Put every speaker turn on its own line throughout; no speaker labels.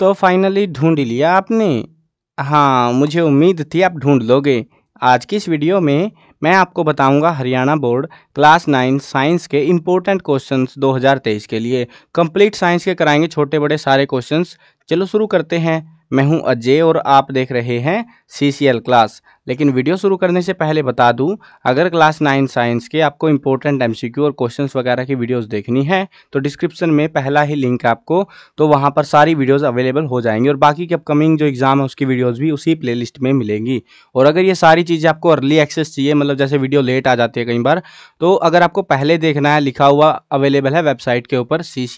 तो फाइनली ढूंढ लिया आपने हाँ मुझे उम्मीद थी आप ढूंढ लोगे आज की इस वीडियो में मैं आपको बताऊंगा Haryana board class nine science के इम्पोर्टेंट क्वेश्चंस 2023 के लिए कंप्लीट साइंस के कराएंगे छोटे बड़े सारे क्वेश्चंस चलो शुरू करते हैं मैं हूं अजय और आप देख रहे हैं सी क्लास लेकिन वीडियो शुरू करने से पहले बता दूं अगर क्लास नाइन साइंस के आपको इंपॉर्टेंट एमसीक्यू और क्वेश्चंस वगैरह की वीडियोस देखनी है तो डिस्क्रिप्शन में पहला ही लिंक है आपको तो वहां पर सारी वीडियोस अवेलेबल हो जाएंगी और बाकी की अपकमिंग जो एग्ज़ाम है उसकी वीडियोज़ भी उसी प्ले में मिलेंगी और अगर ये सारी चीज़ें आपको अर्ली एक्सेस चाहिए मतलब जैसे वीडियो लेट आ जाती है कई बार तो अगर आपको पहले देखना है लिखा हुआ अवेलेबल है वेबसाइट के ऊपर सी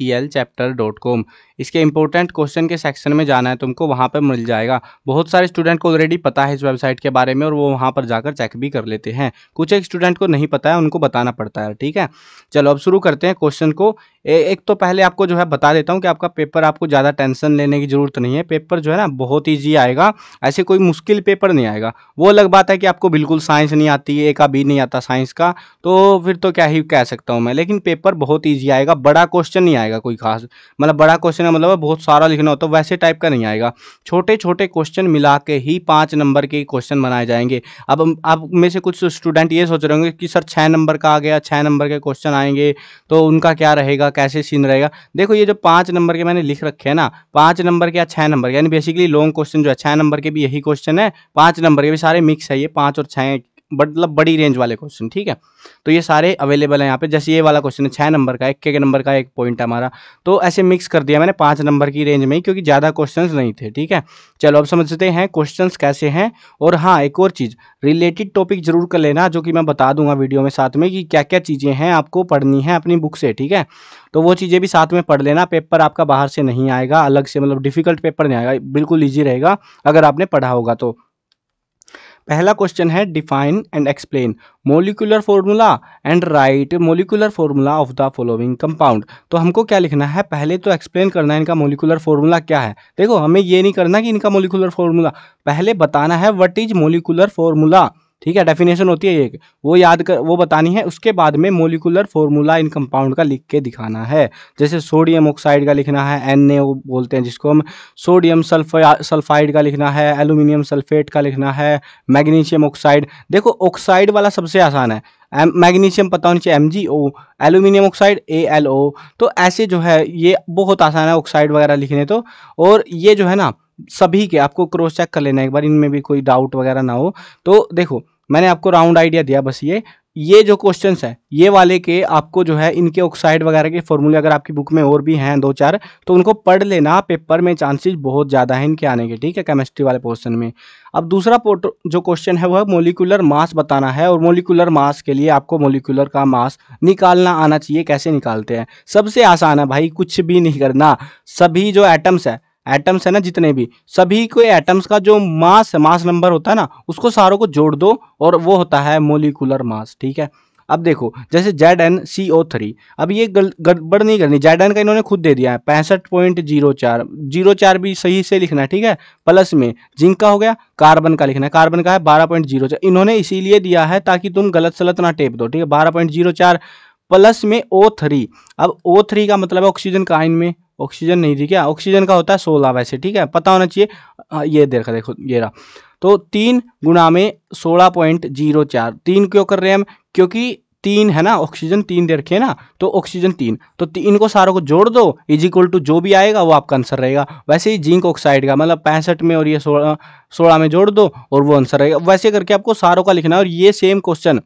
इसके इंपॉर्टेंट क्वेश्चन के सेक्शन में जाना है तुमको तो वहाँ पर मिल जाएगा बहुत सारे स्टूडेंट को ऑलरेडी पता है इस वेबसाइट के बारे में में और वो वहाँ पर जाकर चेक भी कर लेते हैं कुछ एक स्टूडेंट को नहीं पता है उनको बताना पड़ता है ठीक है चलो अब शुरू करते हैं क्वेश्चन को एक तो पहले आपको जो है बता देता हूँ कि आपका पेपर आपको ज़्यादा टेंशन लेने की ज़रूरत नहीं है पेपर जो है ना बहुत ईजी आएगा ऐसे कोई मुश्किल पेपर नहीं आएगा वो अलग बात है कि आपको बिल्कुल साइंस नहीं आती एक आ भी नहीं आता साइंस का तो फिर तो क्या ही कह सकता हूँ मैं लेकिन पेपर बहुत ईजी आएगा बड़ा क्वेश्चन नहीं आएगा कोई खास मतलब बड़ा क्वेश्चन मतलब बहुत सारा लिखना होता तो है वैसे टाइप का नहीं आएगा छोटे छोटे क्वेश्चन मिला के ही पाँच नंबर के क्वेश्चन बनाए जाएंगे अब आप में से कुछ स्टूडेंट ये सोच रहे होंगे कि सर छः नंबर का आ गया छः नंबर के क्वेश्चन आएंगे तो उनका क्या रहेगा कैसे सीन रहेगा देखो ये जो पाँच नंबर के मैंने लिख रखे हैं ना पाँच नंबर के या छः नंबर के यानी बेसिकली लॉन्ग क्वेश्चन जो है छः नंबर के भी यही क्वेश्चन है पाँच नंबर के भी सारे मिक्स है ये पाँच और छः मतलब बड़ी रेंज वाले क्वेश्चन ठीक है तो ये सारे अवेलेबल हैं यहाँ पे जैसे ये वाला क्वेश्चन है छः नंबर का एक के नंबर का एक पॉइंट हमारा तो ऐसे मिक्स कर दिया मैंने पाँच नंबर की रेंज में ही क्योंकि ज़्यादा क्वेश्चन नहीं थे ठीक है चलो अब समझते हैं क्वेश्चन कैसे हैं और हाँ एक और चीज़ रिलेटेड टॉपिक जरूर कर लेना जो कि मैं बता दूंगा वीडियो में साथ में कि क्या क्या चीज़ें हैं आपको पढ़नी है अपनी बुक से ठीक है तो वो चीज़ें भी साथ में पढ़ लेना पेपर आपका बाहर से नहीं आएगा अलग से मतलब डिफिकल्ट पेपर नहीं आएगा बिल्कुल ईजी रहेगा अगर आपने पढ़ा होगा तो पहला क्वेश्चन है define and explain molecular formula and write molecular formula of the following compound तो हमको क्या लिखना है पहले तो एक्सप्लेन करना है इनका मोलिकुलर फॉर्मूला क्या है देखो हमें ये नहीं करना कि इनका मोलिकुलर फॉर्मूला पहले बताना है वट इज मोलिकुलर फॉर्मूला ठीक है डेफिनेशन होती है एक वो याद कर वो बतानी है उसके बाद में मोलिकुलर फॉर्मूला इन कंपाउंड का लिख के दिखाना है जैसे सोडियम ऑक्साइड का लिखना है एन बोलते हैं जिसको हम सोडियम सल्फा सल्फाइड का लिखना है एल्यूमिनियम सल्फेट का लिखना है मैग्नीशियम ऑक्साइड देखो ऑक्साइड वाला सबसे आसान है मैग्नीशियम पता होना चाहिए M G O aluminium oxide A L O तो ऐसे जो है ये बहुत आसान है ऑक्साइड वगैरह लिखने तो और ये जो है ना सभी के आपको क्रॉस चेक कर लेना एक बार इनमें भी कोई डाउट वगैरह ना हो तो देखो मैंने आपको राउंड आइडिया दिया बस ये ये जो क्वेश्चन है ये वाले के आपको जो है इनके ऑक्साइड वगैरह के फॉर्मूले अगर आपकी बुक में और भी हैं दो चार तो उनको पढ़ लेना पेपर में चांसेस बहुत ज़्यादा है इनके आने के ठीक है केमिस्ट्री वाले पोर्शन में अब दूसरा जो क्वेश्चन है वह मोलिकुलर मास बताना है और मोलिकुलर मास के लिए आपको मोलिकुलर का मास निकालना आना चाहिए कैसे निकालते हैं सबसे आसान है भाई कुछ भी नहीं करना सभी जो एटम्स है एटम्स है ना जितने भी सभी को एटम्स का जो मास मास नंबर होता है ना उसको सारों को जोड़ दो और वो होता है मोलिकुलर मास ठीक है अब देखो जैसे Z N C O three अब ये गड़बड़ नहीं करनी जेड एन का इन्होंने खुद दे दिया है पैंसठ पॉइंट जीरो चार जीरो चार भी सही से लिखना है ठीक है प्लस में जिंक का हो गया कार्बन का लिखना है कार्बन का है बारह पॉइंट जीरो चार इन्होंने इसीलिए दिया है ताकि तुम गलत सलत ना टेप दो ठीक है बारह पॉइंट जीरो चार प्लस में ओ थ्री अब ओ थ्री का मतलब है ऑक्सीजन का में ऑक्सीजन नहीं थी क्या ऑक्सीजन का होता है सोलह वैसे ठीक है पता होना चाहिए हाँ, ये देखा देखो ये रहा तो तीन गुणा में सोलह पॉइंट जीरो चार तीन क्यों कर रहे हैं हम क्योंकि तीन है ना ऑक्सीजन तीन दे रखे ना तो ऑक्सीजन तीन तो तीन को सारों को जोड़ दो इज इक्वल टू जो भी आएगा वो आपका आंसर रहेगा वैसे ही जिंक ऑक्साइड का मतलब पैंसठ में और ये सोलह सोलह में जोड़ दो और वो आंसर रहेगा वैसे करके आपको सारों का लिखना है और ये सेम क्वेश्चन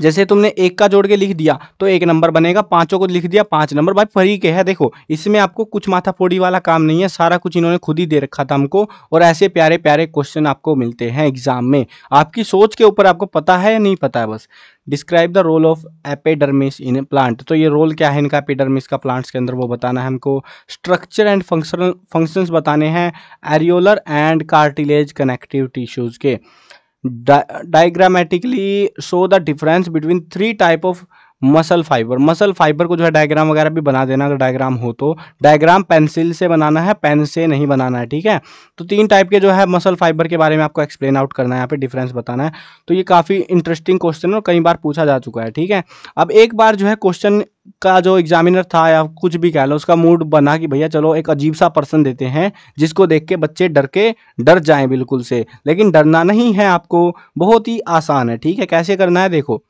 जैसे तुमने एक का जोड़ के लिख दिया तो एक नंबर बनेगा पाँचों को लिख दिया पाँच नंबर भाई फ्री के है देखो इसमें आपको कुछ माथाफोड़ी वाला काम नहीं है सारा कुछ इन्होंने खुद ही दे रखा था हमको और ऐसे प्यारे प्यारे क्वेश्चन आपको मिलते हैं एग्जाम में आपकी सोच के ऊपर आपको पता है या नहीं पता है बस describe the role of epidermis in plant तो ये रोल क्या है इनका एपेडर्मिस का प्लांट्स के अंदर वो बताना है हमको स्ट्रक्चर एंड फंक्शनल फंक्शंस बताने हैं areolar and cartilage connective tissues के di diagrammatically show the difference between three type of muscle fibre muscle fibre को जो है डायग्राम वगैरह भी बना देना अगर डायग्राम हो तो डायग्राम पेंसिल से बनाना है पेन से नहीं बनाना है ठीक है तो तीन टाइप के जो है मसल फाइबर के बारे में आपको एक्सप्लेन आउट करना है यहाँ पे डिफरेंस बताना है तो ये काफ़ी इंटरेस्टिंग क्वेश्चन है और कई बार पूछा जा चुका है ठीक है अब एक बार जो है क्वेश्चन का जो एग्जामिनर था या कुछ भी कह लो उसका मूड बना कि भैया चलो एक अजीब सा पर्सन देते हैं जिसको देख के बच्चे डर के डर जाएं बिल्कुल से लेकिन डरना नहीं है आपको बहुत ही आसान है ठीक है कैसे करना है देखो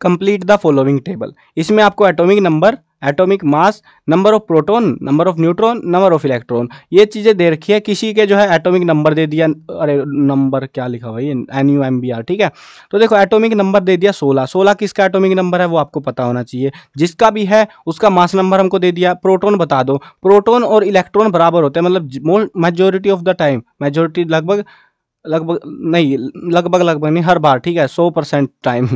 कंप्लीट द फॉलोइंग टेबल इसमें आपको atomic number atomic mass number of proton number of neutron number of electron ये चीज़ें दे रखी है किसी के जो है एटॉमिक नंबर दे दिया अरे नंबर क्या लिखा हुआ N U M B R ठीक है तो देखो एटॉमिक नंबर दे दिया सोलह सोलह किसका एटॉमिक नंबर है वो आपको पता होना चाहिए जिसका भी है उसका मास नंबर हमको दे दिया प्रोटोन बता दो प्रोटोन और इलेक्ट्रॉन बराबर होते हैं मतलब majority of the time majority लगभग लगभग नहीं लगभग लगभग नहीं हर बार ठीक है सौ परसेंट टाइम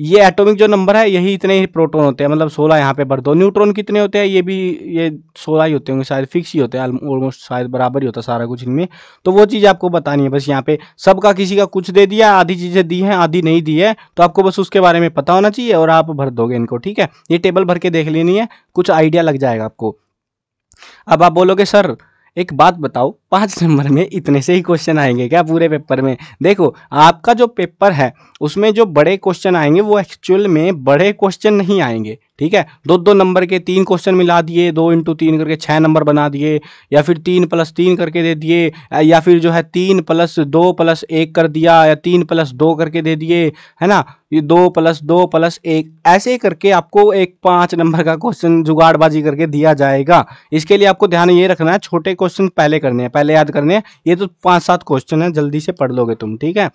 ये एटॉमिक जो नंबर है यही इतने ही प्रोटॉन होते हैं मतलब सोलह यहाँ पे भर दो न्यूट्रॉन कितने होते हैं ये भी ये सोलह ही होते होंगे शायद फिक्स ही होते हैं ऑलमोस्ट शायद बराबर ही होता है सारा कुछ इनमें तो वो चीज़ आपको बतानी है बस यहाँ पे सबका किसी का कुछ दे दिया आधी चीज़ें दी हैं आधी नहीं दी है तो आपको बस उसके बारे में पता होना चाहिए और आप भर दोगे इनको ठीक है ये टेबल भर के देख लेनी है कुछ आइडिया लग जाएगा आपको अब आप बोलोगे सर एक बात बताओ पाँच नंबर में इतने से ही क्वेश्चन आएंगे क्या पूरे पेपर में देखो आपका जो पेपर है उसमें जो बड़े क्वेश्चन आएंगे वो एक्चुअल में बड़े क्वेश्चन नहीं आएंगे ठीक है दो दो नंबर के तीन क्वेश्चन मिला दिए दो इंटू तीन करके छः नंबर बना दिए या फिर तीन प्लस तीन करके दे दिए या फिर जो है तीन प्लस दो प्लस एक कर दिया या तीन प्लस दो करके दे दिए है ना ये दो प्लस दो प्लस एक ऐसे करके आपको एक पाँच नंबर का क्वेश्चन जुगाड़बाजी करके दिया जाएगा इसके लिए आपको ध्यान ये रखना है छोटे क्वेश्चन पहले करने हैं पहले याद करने हैं ये तो पाँच सात क्वेश्चन हैं जल्दी से पढ़ लोगे तुम ठीक है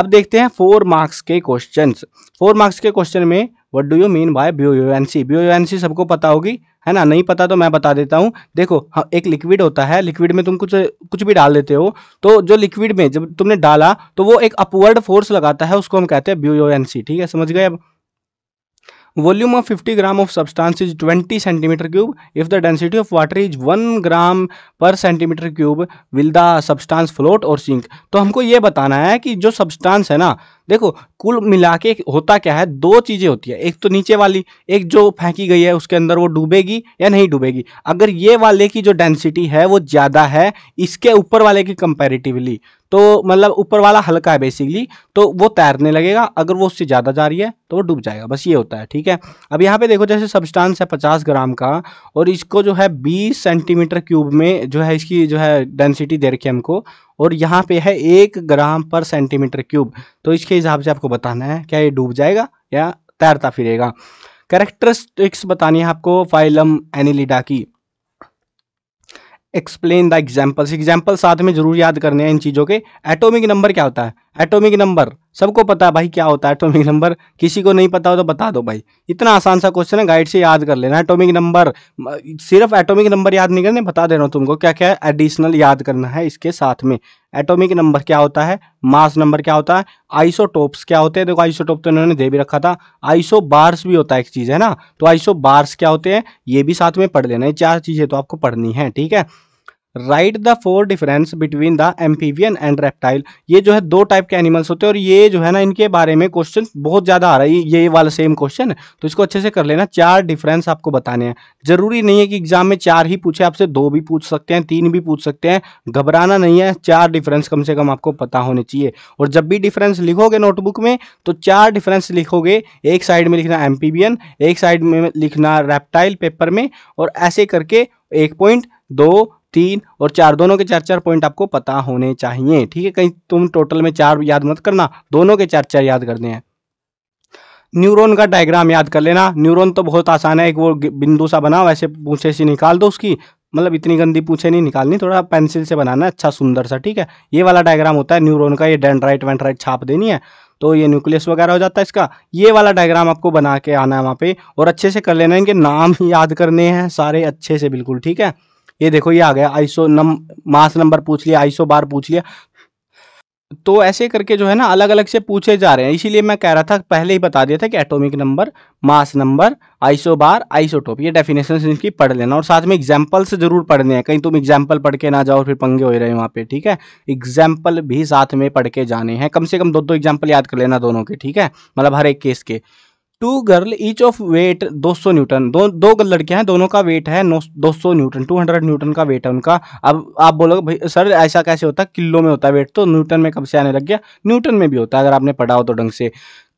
अब देखते हैं फोर मार्क्स के क्वेश्चन फोर मार्क्स के क्वेश्चन में what do you mean by ब्यू बीओयूएनसी बीओयूएनसी सबको पता होगी है ना नहीं पता तो मैं बता देता हूँ देखो हाँ एक लिक्विड होता है लिक्विड में तुम कुछ कुछ भी डाल देते हो तो जो लिक्विड में जब तुमने डाला तो वो एक अपवर्ड फोर्स लगाता है उसको हम कहते हैं ब्यू बीओयूएनसी ठीक है समझ गए अब volume of 50 gram of substance is 20 centimetre cube if the density of water is 1 gram per centimetre cube will the substance float और सिंक तो हमको ये बताना है कि जो सब्सटेंस है ना देखो कुल मिला के होता क्या है दो चीज़ें होती है एक तो नीचे वाली एक जो फेंकी गई है उसके अंदर वो डूबेगी या नहीं डूबेगी अगर ये वाले की जो डेंसिटी है वो ज़्यादा है इसके ऊपर वाले की कंपेरिटिवली तो मतलब ऊपर वाला हल्का है बेसिकली तो वो तैरने लगेगा अगर वो उससे ज़्यादा जा रही है तो वो डूब जाएगा बस ये होता है ठीक है अब यहाँ पे देखो जैसे सब्सटेंस है पचास ग्राम का और इसको जो है बीस सेंटीमीटर क्यूब में जो है इसकी जो है डेंसिटी दे रखी है हमको और यहाँ पे है एक ग्राम पर सेंटीमीटर क्यूब तो इसके हिसाब से आपको बताना है क्या ये डूब जाएगा या तैरता फिरेगा करेक्टरिस्टिक्स बतानी है आपको फाइलम एनिलिडा की एक्सप्लेन द एग्जाम्पल्स एग्जाम्पल साथ में जरूर याद करने हैं इन चीज़ों के एटॉमिक नंबर क्या होता है एटॉमिक नंबर सबको पता है भाई क्या होता है एटॉमिक नंबर किसी को नहीं पता हो तो बता दो भाई इतना आसान सा क्वेश्चन है गाइड से याद कर लेना एटॉमिक नंबर सिर्फ एटॉमिक नंबर याद नहीं करने बता दे रहा हूँ तुमको क्या क्या एडिशनल याद करना है इसके साथ में एटॉमिक नंबर क्या होता है मास नंबर क्या होता है आइसोटोप्स क्या होते हैं देखो आइसोटोप तो इन्होंने दे भी रखा था आइसो बार्स भी होता है एक चीज़ है ना तो आइसो बार्स क्या होते हैं ये भी साथ में पढ़ लेना है चार चीज़ें तो आपको पढ़नी है ठीक है write the four difference between the amphibian and reptile ये जो है दो टाइप के एनिमल्स होते हैं और ये जो है ना इनके बारे में क्वेश्चन बहुत ज़्यादा आ रहा है ये वाला सेम क्वेश्चन तो इसको अच्छे से कर लेना चार डिफरेंस आपको बताने हैं जरूरी नहीं है कि एग्जाम में चार ही पूछे आपसे दो भी पूछ सकते हैं तीन भी पूछ सकते हैं घबराना नहीं है चार डिफरेंस कम से कम आपको पता होने चाहिए और जब भी डिफरेंस लिखोगे नोटबुक में तो चार डिफरेंस लिखोगे एक साइड में लिखना एम्फीवियन एक साइड में लिखना रेप्टाइल पेपर में और ऐसे करके एक पॉइंट दो तीन और चार दोनों के चार चार पॉइंट आपको पता होने चाहिए ठीक है कहीं तुम टोटल में चार याद मत करना दोनों के चार चार याद करने हैं न्यूरॉन का डायग्राम याद कर लेना न्यूरॉन तो बहुत आसान है एक वो बिंदु सा बनाओ ऐसे पूछे से निकाल दो उसकी मतलब इतनी गंदी पूछे नहीं निकालनी थोड़ा पेंसिल से बनाना अच्छा सुंदर सा ठीक है ये वाला डायग्राम होता है न्यूरॉन का ये डेंड्राइट वेंड्राइट छाप देनी है तो ये न्यूक्लियस वगैरह हो जाता है इसका ये वाला डायग्राम आपको बना के आना है वहाँ पे और अच्छे से कर लेना इनके नाम याद करने हैं सारे अच्छे से बिल्कुल ठीक है ये देखो ये आ गया आईसो नम मास नंबर पूछ लिया आईसो बार पूछ लिया तो ऐसे करके जो है ना अलग अलग से पूछे जा रहे हैं इसीलिए मैं कह रहा था पहले ही बता दिया था कि atomic number mass number isobar isotope ये डेफिनेशन इनकी पढ़ लेना और साथ में एग्जाम्पल्स जरूर पढ़ने हैं कहीं तुम एग्जाम्पल पढ़ के ना जाओ फिर पंगे हो रहे हैं वहाँ पे ठीक है एग्जाम्पल भी साथ में पढ़ के जाने हैं कम से कम दो दो एग्जाम्पल याद कर लेना दोनों के ठीक है मतलब हर एक केस के two girl each of weight 200 newton दो दो लड़कियां हैं दोनों का वेट है दो सौ न्यूटन 200 न्यूटन का वेट है उनका अब आप बोलोगे भाई सर ऐसा कैसे होता है किलो में होता है वेट तो न्यूटन में कब से आने लग गया न्यूटन में भी होता है अगर आपने पढ़ा हो तो ढंग से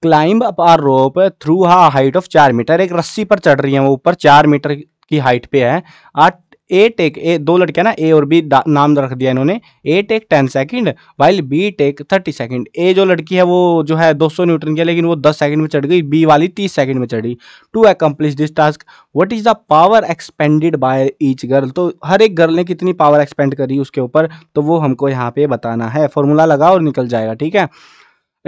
climb up or rope through हा हाइट ऑफ चार मीटर एक रस्सी पर चढ़ रही है वो ऊपर चार मीटर की हाइट पे है आठ ए टेक ए दो लड़कियाँ ना ए और बी नाम रख दिया इन्होंने A take ten second while B take thirty second A जो लड़की है वो जो है 200 न्यूटन की है लेकिन वो 10 सेकंड में चढ़ गई बी वाली 30 सेकंड में चढ़ी to accomplish this task what is the power expended by each girl तो हर एक गर्ल ने कितनी पावर एक्सपेंड करी उसके ऊपर तो वो हमको यहाँ पे बताना है फॉर्मूला लगाओ और निकल जाएगा ठीक है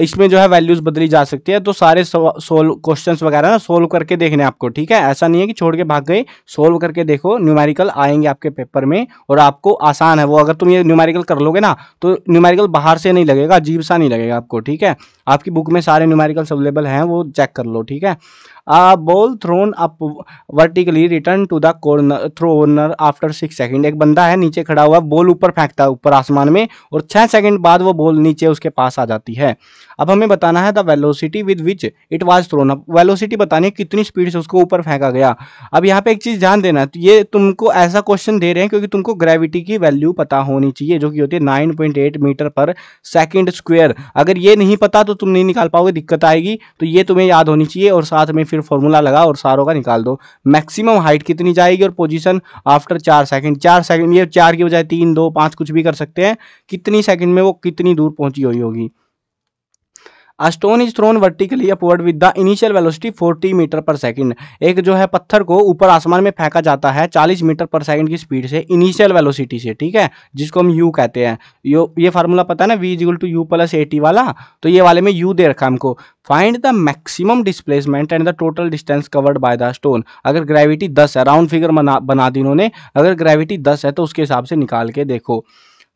इसमें जो है वैल्यूज बदली जा सकती है तो सारे सोल्व क्वेश्चंस वगैरह ना सोल्व करके देखने आपको ठीक है ऐसा नहीं है कि छोड़ के भाग गए सोल्व करके देखो न्यूमेरिकल आएंगे आपके पेपर में और आपको आसान है वो अगर तुम ये न्यूमेरिकल कर लोगे ना तो न्यूमेरिकल बाहर से नहीं लगेगा अजीब सा नहीं लगेगा आपको ठीक है आपकी बुक में सारे न्यूमेरिकल्स अवेलेबल हैं वो चेक कर लो ठीक है ball thrown up vertically return to the corner corner after six second एक बंदा है नीचे खड़ा हुआ बॉल ऊपर फेंकता है ऊपर आसमान में और छः सेकंड बाद वो बॉल नीचे उसके पास आ जाती है अब हमें बताना है the velocity with which it was thrown up velocity बतानी है कितनी स्पीड से उसको ऊपर फेंका गया अब यहाँ पे एक चीज़ ध्यान देना तो ये तुमको ऐसा क्वेश्चन दे रहे हैं क्योंकि तुमको ग्रेविटी की वैल्यू पता होनी चाहिए जो कि होती है nine point eight metre per second square अगर ये नहीं पता तो तुम नहीं निकाल पाओगे दिक्कत आएगी तो ये तुम्हें याद होनी चाहिए और साथ में फिर फॉर्मूला लगा और सारों का निकाल दो मैक्सिमम हाइट कितनी जाएगी और पोजीशन आफ्टर चार सेकंड चार सेकंड ये चार की बजाय तीन दो पाँच कुछ भी कर सकते हैं कितनी सेकंड में वो कितनी दूर पहुंची हुई होगी a stone is thrown vertically upward with the initial velocity 40 metre per second एक जो है पत्थर को ऊपर आसमान में फेंका जाता है 40 मीटर पर सेकंड की स्पीड से इनिशियल वेलोसिटी से ठीक है जिसको हम यू कहते हैं यो ये फार्मूला पता है ना V equal to U plus T वाला तो ये वाले में यू दे रखा हमको find the maximum displacement and the total distance covered by the stone अगर ग्रेविटी दस है राउंड फिगर बना बना दी उन्होंने अगर ग्रेविटी दस है तो उसके हिसाब से निकाल के देखो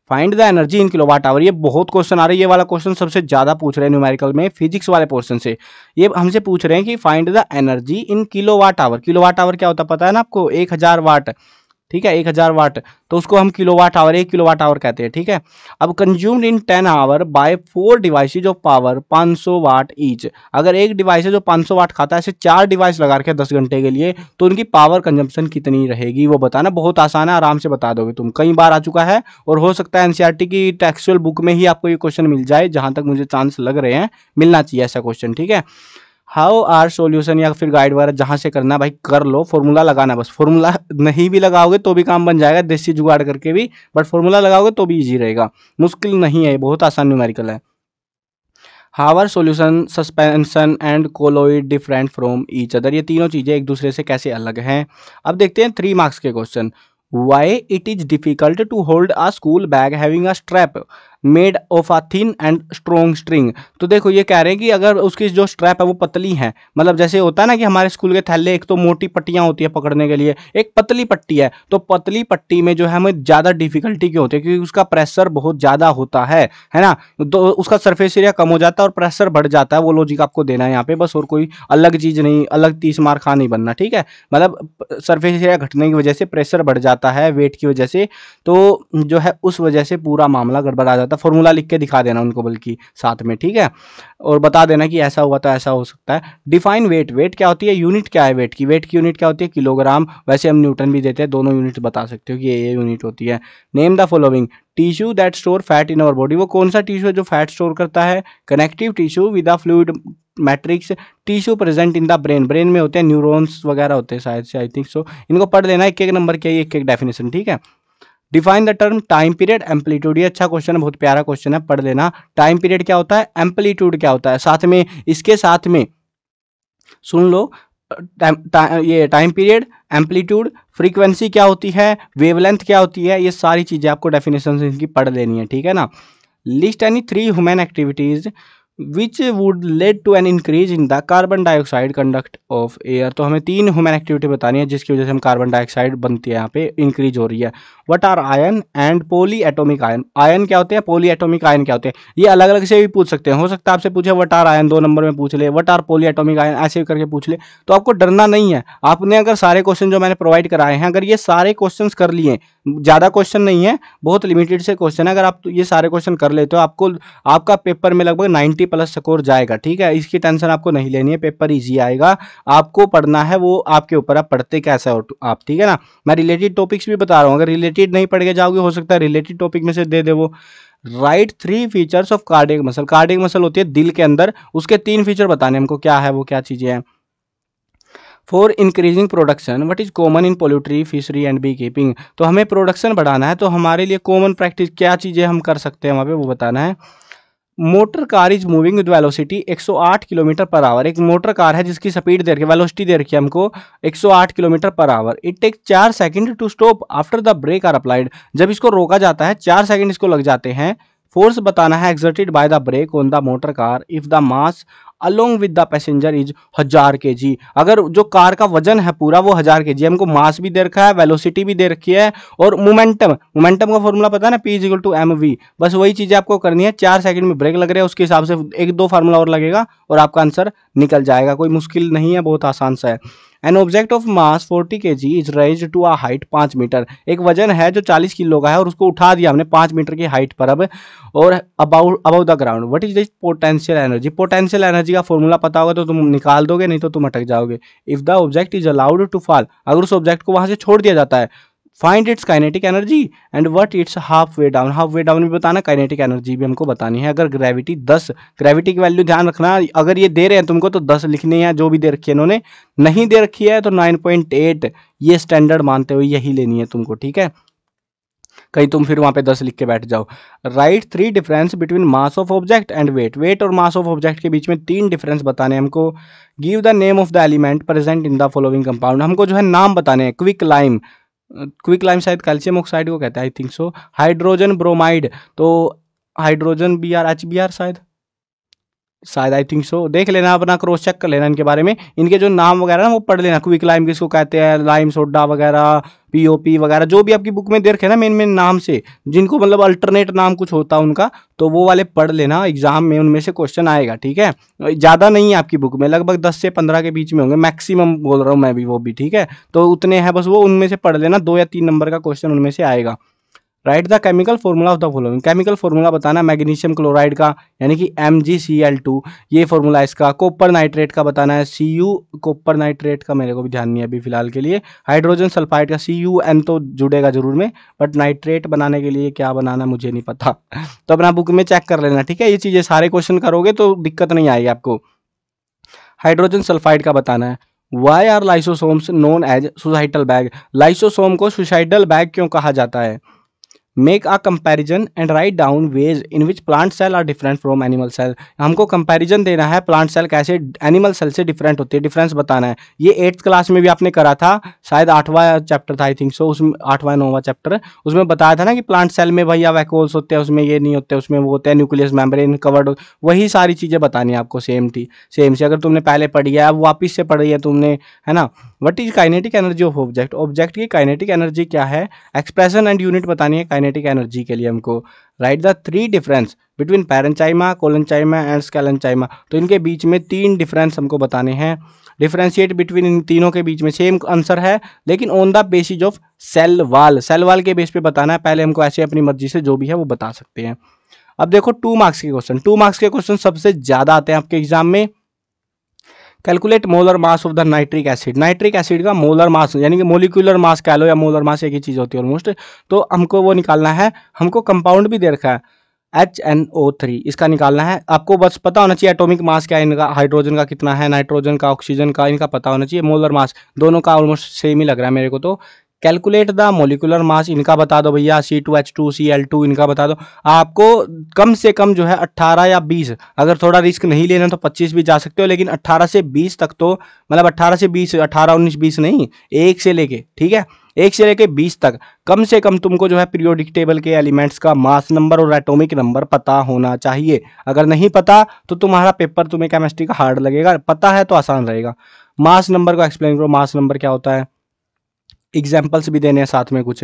find the energy in kilowatt hour ये बहुत क्वेश्चन आ रहा है ये वाला क्वेश्चन सबसे ज़्यादा पूछ रहे हैं न्यूमेरिकल में फिजिक्स वाले पोर्शन से ये हमसे पूछ रहे हैं कि find the energy in kilowatt hour kilowatt hour क्या होता पता है ना आपको एक हज़ार वाट ठीक है एक हज़ार वाट तो उसको हम किलो वाट आवर एक किलो वाट आवर कहते हैं ठीक है अब consumed in ten hour by four device of power 500 watt each अगर एक डिवाइस है जो 500 वाट खाता है ऐसे चार डिवाइस लगा रखे दस घंटे के लिए तो उनकी पावर कंजम्पशन कितनी रहेगी वो बताना बहुत आसान है आराम से बता दोगे तुम कई बार आ चुका है और हो सकता है एनसीआर e की टेक्सुअल बुक में ही आपको ये क्वेश्चन मिल जाए जहाँ तक मुझे चांस लग रहे हैं मिलना चाहिए ऐसा क्वेश्चन ठीक है हाउ आर सोल्यूशन या फिर गाइड वगैरह जहाँ से करना भाई कर लो फॉर्मूला लगाना बस फॉर्मूला नहीं भी लगाओगे तो भी काम बन जाएगा देसी जुगाड़ करके भी बट फॉर्मूला लगाओगे तो भी ईजी रहेगा मुश्किल नहीं है बहुत आसान न्यूमेरिकल है how are solution suspension and colloid different from each other ये तीनों चीज़ें एक दूसरे से कैसे अलग हैं अब देखते हैं थ्री मार्क्स के question why it is difficult to hold a school bag having a strap made of a thin and strong string तो देखो ये कह रहे हैं कि अगर उसकी जो स्ट्रैप है वो पतली है मतलब जैसे होता है ना कि हमारे स्कूल के थैले एक तो मोटी पट्टियाँ होती है पकड़ने के लिए एक पतली पट्टी है तो पतली पट्टी में जो है हमें ज़्यादा डिफिकल्टी क्यों होती है क्योंकि उसका प्रेशर बहुत ज़्यादा होता है है ना तो उसका सरफेस एरिया कम हो जाता है और प्रेशर बढ़ जाता है वो लॉजिक आपको देना है यहाँ पे बस और कोई अलग चीज़ नहीं अलग तीस मार हाँ खा नहीं बनना ठीक है मतलब सरफेस एरिया घटने की वजह से प्रेशर बढ़ जाता है वेट की वजह से तो जो है उस वजह से पूरा मामला गड़बड़ा जाता है जाता है फॉर्मूला लिख के दिखा देना उनको बल्कि साथ में ठीक है और बता देना कि ऐसा हुआ तो ऐसा हो सकता है डिफाइन वेट वेट क्या होती है यूनिट क्या है वेट की वेट की यूनिट क्या होती है किलोग्राम वैसे हम न्यूटन भी देते हैं दोनों यूनिट बता सकते हो कि ये ये यूनिट होती है name the following tissue that store fat in our body वो कौन सा टिश्यू है जो फैट स्टोर करता है connective tissue with a fluid matrix tissue present in the brain brain में होते हैं न्यूरॉन्स वगैरह होते हैं शायद से आई थिंक सो इनको पढ़ लेना एक एक नंबर के एक एक डेफिनेशन ठीक है define the term time period amplitude ये अच्छा क्वेश्चन है बहुत प्यारा क्वेश्चन है पढ़ लेना टाइम पीरियड क्या होता है एम्पलीट्यूड क्या होता है साथ में इसके साथ में सुन लो टाइम ता, ये टाइम पीरियड एम्पलीट्यूड फ्रीक्वेंसी क्या होती है वेवलेंथ क्या होती है ये सारी चीज़ें आपको डेफिनेशन इनकी पढ़ लेनी है ठीक है ना list any three human activities which would lead to an increase in the carbon dioxide conduct of air तो हमें तीन ह्यूमन एक्टिविटी बतानी है जिसकी वजह से हम कार्बन डाइऑक्साइड बनती है यहाँ पे इंक्रीज हो रही है what are ion and polyatomic ion ion क्या होते हैं पोली एटोमिक आयन क्या होते हैं ये अलग अलग से भी पूछ सकते हैं हो सकता है आपसे पूछे वट आर आयन दो नंबर में पूछ ले what are polyatomic ion ऐसे करके पूछ ले तो आपको डरना नहीं है आपने अगर सारे क्वेश्चन जो मैंने प्रोवाइड कराए हैं अगर ये सारे क्वेश्चन कर लिए ज़्यादा क्वेश्चन नहीं है बहुत लिमिटेड से क्वेश्चन है अगर आप ये सारे क्वेश्चन कर लेते हो आपको आपका पेपर में लगभग नाइन्टी प्लस स्कोर जाएगा ठीक है इसकी टेंशन आपको नहीं लेनी है पेपर ईजी आएगा आपको पढ़ना है वो आपके ऊपर आप पढ़ते कैसे हो आप ठीक है ना मैं रिलेटेड टॉपिक्स भी बता रहा हूँ अगर रिलेटेड नहीं पढ़ के जाओगे हो सकता है रिलेटेड टॉपिक में से दे दे वो write three features of cardiac muscle cardiac muscle होती है दिल के अंदर उसके तीन फीचर बताने हमको क्या है वो क्या चीज़ें हैं for increasing production what is common in poultry fishery and beekeeping तो हमें प्रोडक्शन बढ़ाना है तो हमारे लिए कॉमन प्रैक्टिस क्या चीज़ें हम कर सकते हैं वहां पे वो बताना है motor car is moving with velocity 108 kilometre per hour एक मोटर कार है जिसकी स्पीड दे रखी वेलोसिटी दे रखी है हमको 108 kilometre per hour it take चार second to stop after the brake are applied जब इसको रोका जाता है चार सेकंड इसको लग जाते हैं फोर्स बताना है exerted by the brake on the motor car if the mass along with the passenger is हजार के जी अगर जो कार का वजन है पूरा वो हजार के जी हमको मास भी दे रखा है वेलोसिटी भी दे रखी है और मोमेंटम मोमेंटम का फॉर्मूला पता है ना P is equal to M V बस वही चीज़ें आपको करनी है चार सेकंड में ब्रेक लग रहा है उसके हिसाब से एक दो फार्मूला और लगेगा और आपका आंसर निकल जाएगा कोई मुश्किल नहीं है बहुत आसान सा है an object of mass 40 K G is raise to a height पाँच मीटर एक वजन है जो 40 किलो का है और उसको उठा दिया हमने पाँच मीटर की हाइट पर अब और above above the ground what is this potential energy potential energy का फॉर्मूला पता होगा तो तुम निकाल दोगे नहीं तो तुम अटक जाओगे if the object is allowed to fall अगर उस ऑब्जेक्ट को वहाँ से छोड़ दिया जाता है find its kinetic energy and what its half way down half way down भी बताना काइनेटिक एनर्जी भी हमको बतानी है अगर ग्रेविटी दस ग्रेविटी की वैल्यू ध्यान रखना अगर ये दे रहे हैं तुमको तो दस लिखनी है जो भी दे रखी है इन्होंने नहीं दे रखी है तो नाइन पॉइंट एट ये स्टैंडर्ड मानते हुए यही लेनी है तुमको ठीक है कहीं तुम फिर वहाँ पे दस लिख के बैठ जाओ write three difference between mass of object and weight weight और मास ऑफ ऑब्जेक्ट के बीच में तीन डिफरेंस बताने हमको give the name of the element present in the following compound हमको जो है नाम बताने हैं क्विक लाइम क्विक लाइम शायद कैल्शियम ऑक्साइड को कहते हैं I think so hydrogen bromide तो hydrogen B R H B R शायद शायद आई थिंक सो देख लेना अपना क्रॉस चेक कर लेना इनके बारे में इनके जो नाम वगैरह ना वो पढ़ लेना क्विक लाइम किसको कहते हैं लाइम सोडा वगैरह पीओपी वगैरह जो भी आपकी बुक में दे रखे ना मेन मेन नाम से जिनको मतलब अल्टरनेट नाम कुछ होता है उनका तो वो वाले पढ़ लेना एग्जाम में उनमें से क्वेश्चन आएगा ठीक है ज़्यादा नहीं है आपकी बुक में लगभग दस से पंद्रह के बीच में होंगे मैक्सिमम बोल रहा हूँ मैं भी वो भी ठीक है तो उतने हैं बस वो उनमें से पढ़ लेना दो या तीन नंबर का क्वेश्चन उनमें से आएगा write the chemical formula of the following chemical formula बताना मैग्नीशियम क्लोराइड का यानी कि M G C L two ये फॉर्मूला इसका कॉपर नाइट्रेट का बताना है सी यू कॉपर नाइट्रेट का मेरे को भी ध्यान नहीं है अभी फिलहाल के लिए हाइड्रोजन सल्फाइड का सी यू एन तो जुड़ेगा जरूर में बट नाइट्रेट बनाने के लिए क्या बनाना मुझे नहीं पता तो अपना बुक में चेक कर लेना ठीक है ये चीज़ें सारे क्वेश्चन करोगे तो दिक्कत नहीं आएगी आपको हाइड्रोजन सल्फाइड का बताना है why are lysosomes known as suicidal bag lysosome को सुसाइडल बैग क्यों कहा जाता है make a comparison and write down ways in which plant cell are different from animal cell हमको कंपेरिजन देना है प्लांट सेल कैसे एनिमल सेल से डिफरेंट होती है डिफरेंस बताना है ये एट्थ क्लास में भी आपने करा था शायद आठवां चैप्टर था आई थिंक सो उसमें आठवा नौवा चैप्टर उसमें बताया था ना कि प्लांट सेल में भैया वैकोल्स होते हैं उसमें ये नहीं होते उसमें वो होते हैं न्यूक्लियस मेम्ब्रेन कवर्ड वही सारी चीज़ें बतानी है आपको सेम थी सेम से अगर तुमने पहले पढ़ी है अब वापिस से पढ़ी है तुमने है ना what is kinetic energy of object object की काइनेटिक एनर्जी क्या है एक्सप्रेशन एंड यूनिट बतानी है काइनेटिक एनर्जी के लिए हमको write the three difference between parenchyma collenchyma and sclerenchyma तो इनके बीच में तीन डिफरेंस हमको बताने हैं डिफ्रेंशिएट बिटवीन इन तीनों के बीच में सेम आंसर है लेकिन on the basis of cell wall cell wall के बेस पे बताना है पहले हमको ऐसे अपनी मर्जी से जो भी है वो बता सकते हैं अब देखो टू मार्क्स के क्वेश्चन टू मार्क्स के क्वेश्चन सबसे ज़्यादा आते हैं आपके एग्जाम में calculate molar mass of the nitric acid nitric acid का मोलर मास यानी कि मोलिकुलर मास कह लो या मोलर मास एक ही चीज़ होती है ऑलमोस्ट तो हमको वो निकालना है हमको कंपाउंड भी दे रखा है एच एन ओ थ्री इसका निकालना है आपको बस पता होना चाहिए एटॉमिक मास क्या है इनका हाइड्रोजन का कितना है नाइट्रोजन का ऑक्सीजन का इनका पता होना चाहिए मोलर मास दोनों का ऑलमोस्ट सेम ही लग रहा है मेरे को तो कैलकुलेट द मोलिकुलर मास इनका बता दो भैया C two H two C L two इनका बता दो आपको कम से कम जो है 18 या 20 अगर थोड़ा रिस्क नहीं लेना तो 25 भी जा सकते हो लेकिन 18 से 20 तक तो मतलब 18 से 20 18 19 20 नहीं एक से लेके ठीक है एक से लेके बीस तक कम से कम तुमको जो है पीरियोडिक टेबल के एलिमेंट्स का मास नंबर और एटॉमिक नंबर पता होना चाहिए अगर नहीं पता तो तुम्हारा पेपर तुम्हें केमिस्ट्री का हार्ड लगेगा पता है तो आसान रहेगा मास नंबर को एक्सप्लेन करो मास नंबर क्या होता है एग्जाम्पल्स भी देने हैं साथ में कुछ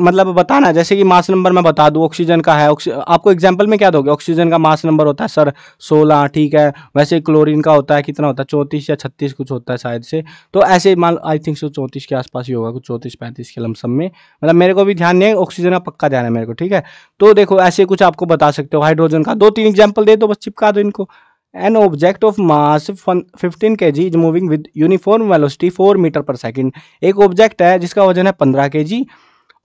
मतलब बताना जैसे कि मास नंबर मैं बता दूं ऑक्सीजन का है आपको एग्जाम्पल में क्या दोगे ऑक्सीजन का मास नंबर होता है सर सोलह ठीक है वैसे क्लोरीन का होता है कितना होता है चौंतीस या छत्तीस कुछ होता है शायद से तो ऐसे मान आई थिंक सो चौंतीस के आसपास ही होगा कुछ चौंतीस पैंतीस के लमसम में मतलब मेरे को भी ध्यान नहीं है ऑक्सीजन का पक्का ध्यान है मेरे को ठीक है तो देखो ऐसे कुछ आपको बता सकते हो हाइड्रोजन का दो तीन एग्जाम्पल दे दो बस चिपका दो इनको an object of mass 15 g is moving with uniform velocity 4 metre per second एक ऑब्जेक्ट है जिसका वजन है 15 जी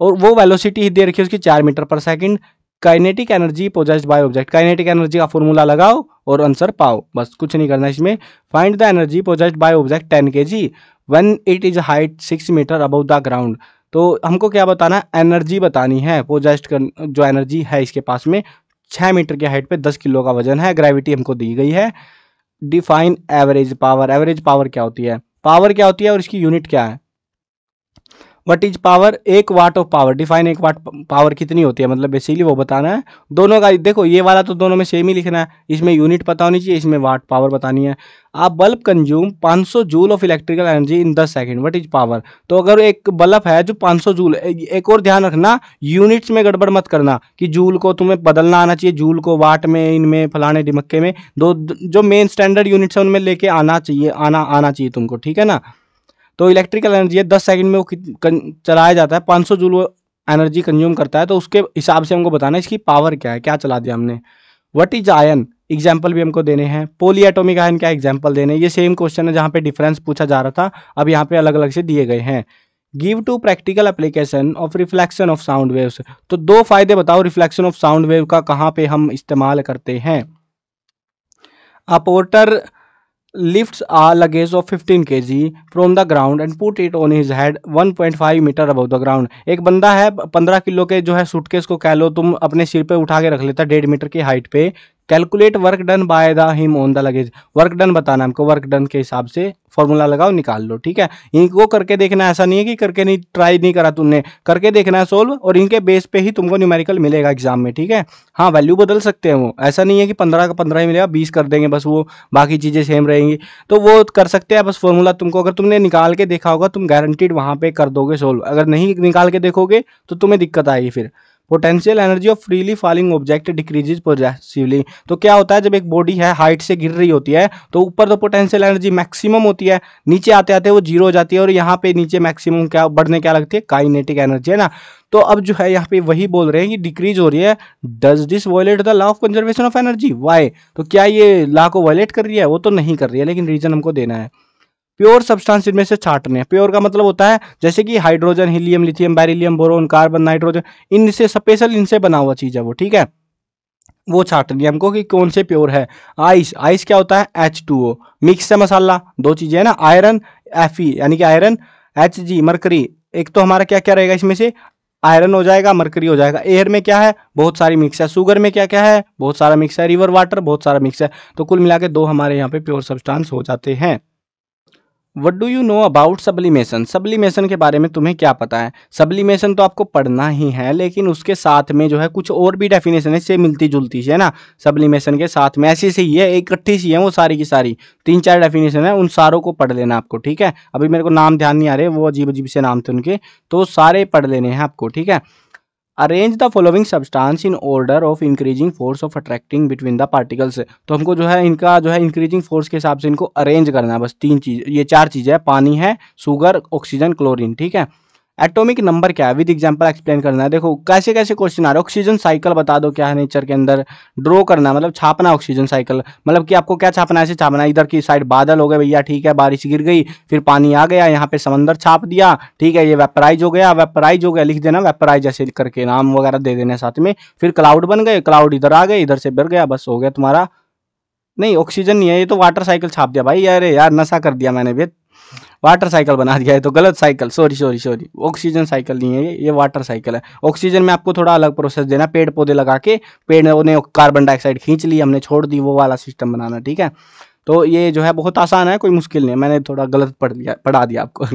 और वो वेलोसिटी ही दे रखी है उसकी 4 metre per second kinetic energy possessed by object kinetic energy का फॉर्मूला लगाओ और आंसर पाओ बस कुछ नहीं करना इसमें find the energy possessed by object K G one it is height six metre above the ground तो हमको क्या बताना एनर्जी बतानी है पोजेस्ट जो एनर्जी है इसके पास में छः मीटर की हाइट पे दस किलो का वजन है ग्रेविटी हमको दी गई है define average power average power क्या होती है पावर क्या होती है और इसकी यूनिट क्या है वट इज पावर एक वाट ऑफ पावर डिफाइन एक वाट पावर कितनी होती है मतलब बेसिकली वो बताना है दोनों का देखो ये वाला तो दोनों में सेम ही लिखना है इसमें यूनिट पता होनी चाहिए इसमें वाट पावर बतानी है आप bulb consume 500 joule of electrical energy in 10 second what is power तो अगर एक बल्ब है जो 500 जूल एक और ध्यान रखना यूनिट्स में गड़बड़ मत करना कि जूल को तुम्हें बदलना आना चाहिए जूल को वाट में इनमें फलाने डिमक्के में दो जो मेन स्टैंडर्ड यूनिट्स हैं उनमें लेके आना चाहिए आना आना चाहिए तुमको ठीक है ना तो इलेक्ट्रिकल एनर्जी है दस सेकंड में वो चलाया जाता है पाँच सौ जूल एनर्जी कंज्यूम करता है तो उसके हिसाब से हमको बताना है इसकी पावर क्या है क्या चला दिया हमने वट इज आयन एग्जाम्पल भी हमको देने हैं पोली एटोमिक आयन क्या एग्जाम्पल देने ये सेम क्वेश्चन है जहाँ पे डिफरेंस पूछा जा रहा था अब यहाँ पे अलग अलग से दिए गए हैं give two practical application of reflection of sound waves तो दो फायदे बताओ रिफ्लेक्शन ऑफ साउंड वेव का कहाँ पे हम इस्तेमाल करते हैं अपोर्टर lifts a luggage of 15 kg from the ground and put it on his head 1.5 meter above the ground एक बंदा है 15 किलो के जो है सूटकेस को कह लो तुम अपने सिर पे उठा के रख लेता डेढ़ मीटर की हाइट पे calculate work done by the him on the luggage work done बताना हमको वर्क डन के हिसाब से फॉर्मूला लगाओ निकाल लो ठीक है इनको करके देखना ऐसा नहीं है कि करके नहीं ट्राई नहीं करा तुमने करके देखना है सोल्व और इनके बेस पे ही तुमको न्यूमेरिकल मिलेगा एग्जाम में ठीक है हाँ वैल्यू बदल सकते हैं वो ऐसा नहीं है कि पंद्रह का पंद्रह ही मिलेगा बीस कर देंगे बस वो बाकी चीज़ें सेम रहेंगी तो वो कर सकते हैं बस फॉर्मूला तुमको अगर तुमने निकाल के देखा होगा तुम गारंटीड वहाँ पर कर दोगे सोल्व अगर नहीं निकाल के देखोगे तो तुम्हें दिक्कत आएगी फिर potential energy of freely falling object decreases progressively तो क्या होता है जब एक बॉडी है हाइट से गिर रही होती है तो ऊपर तो पोटेंशियल एनर्जी मैक्सिमम होती है नीचे आते आते वो जीरो हो जाती है और यहाँ पे नीचे मैक्सिमम क्या बढ़ने क्या लगती है काइनेटिक एनर्जी है ना तो अब जो है यहाँ पे वही बोल रहे हैं कि डिक्रीज हो रही है does this violate the law of conservation of energy why तो क्या ये लॉ को वायलेट कर रही है वो तो नहीं कर रही है लेकिन रीजन हमको देना है प्योर सब्सटेंस इनमें से छाटने प्योर का मतलब होता है जैसे कि hydrogen helium lithium beryllium boron carbon nitrogen इनसे स्पेशल इनसे बना हुआ चीज़ है वो ठीक है वो छाटनी है हमको कि कौन से प्योर है आइस आइस क्या होता है एच टू ओ मिक्स है मसाला दो चीज़ें है ना आयरन एफ ई यानी कि आयरन एच जी मरकरी एक तो हमारा क्या क्या रहेगा इसमें से आयरन हो जाएगा मरकरी हो जाएगा एयर में क्या है बहुत सारी मिक्स है शुगर में क्या क्या है बहुत सारा मिक्स है रिवर वाटर बहुत सारा मिक्स है तो कुल मिला के दो हमारे यहाँ पे प्योर सब्सटेंस हो जाते हैं what do you know about sublimation sublimation के बारे में तुम्हें क्या पता है सब्लीमेशन तो आपको पढ़ना ही है लेकिन उसके साथ में जो है कुछ और भी डेफिनेशन है इससे मिलती जुलती है ना सब्लिमेशन के साथ में ऐसी सही है इकट्ठी सी है वो सारी की सारी तीन चार डेफिनेशन है उन सारों को पढ़ लेना आपको ठीक है अभी मेरे को नाम ध्यान नहीं आ रहे वो अजीब अजीब से नाम थे उनके तो सारे पढ़ लेने हैं आपको ठीक है arrange the following substance in order of increasing force of attracting between the particles तो हमको जो है इनका जो है इंक्रीजिंग फोर्स के हिसाब से इनको अरेंज करना है बस तीन चीज़ ये चार चीज़ें पानी है शुगर ऑक्सीजन क्लोरीन ठीक है एटॉमिक नंबर क्या है विद एग्जांपल एक्सप्लेन करना है देखो कैसे कैसे क्वेश्चन आ रहे ऑक्सीजन साइकिल बता दो क्या है नेचर के अंदर ड्रॉ करना मतलब छापना ऑक्सीजन साइकिल मतलब कि आपको क्या छापना है ऐसे छापना इधर की साइड बादल हो गए भैया ठीक है बारिश गिर गई फिर पानी आ गया यहाँ पे समंदर छाप दिया ठीक है ये वेपराइज हो गया वेपराइज हो गया लिख देना वेपराइज ऐसे करके नाम वगैरह दे देना साथ में फिर क्लाउड बन गए क्लाउड इधर आ गए इधर से भर गया बस हो गया तुम्हारा नहीं ऑक्सीजन नहीं है ये तो वाटर साइकिल छाप दिया भाई यार यार नशा कर दिया मैंने भी वाटर साइकिल बना दिया है तो गलत cycle sorry sorry sorry oxygen cycle नहीं है ये ये वाटर साइकिल है ऑक्सीजन में आपको थोड़ा अलग प्रोसेस देना पेड़ पौधे लगा के पेड़ ने कार्बन डाइऑक्साइड खींच ली हमने छोड़ दी वो वाला सिस्टम बनाना ठीक है तो ये जो है बहुत आसान है कोई मुश्किल नहीं है मैंने थोड़ा गलत पढ़ दिया पढ़ा दिया आपको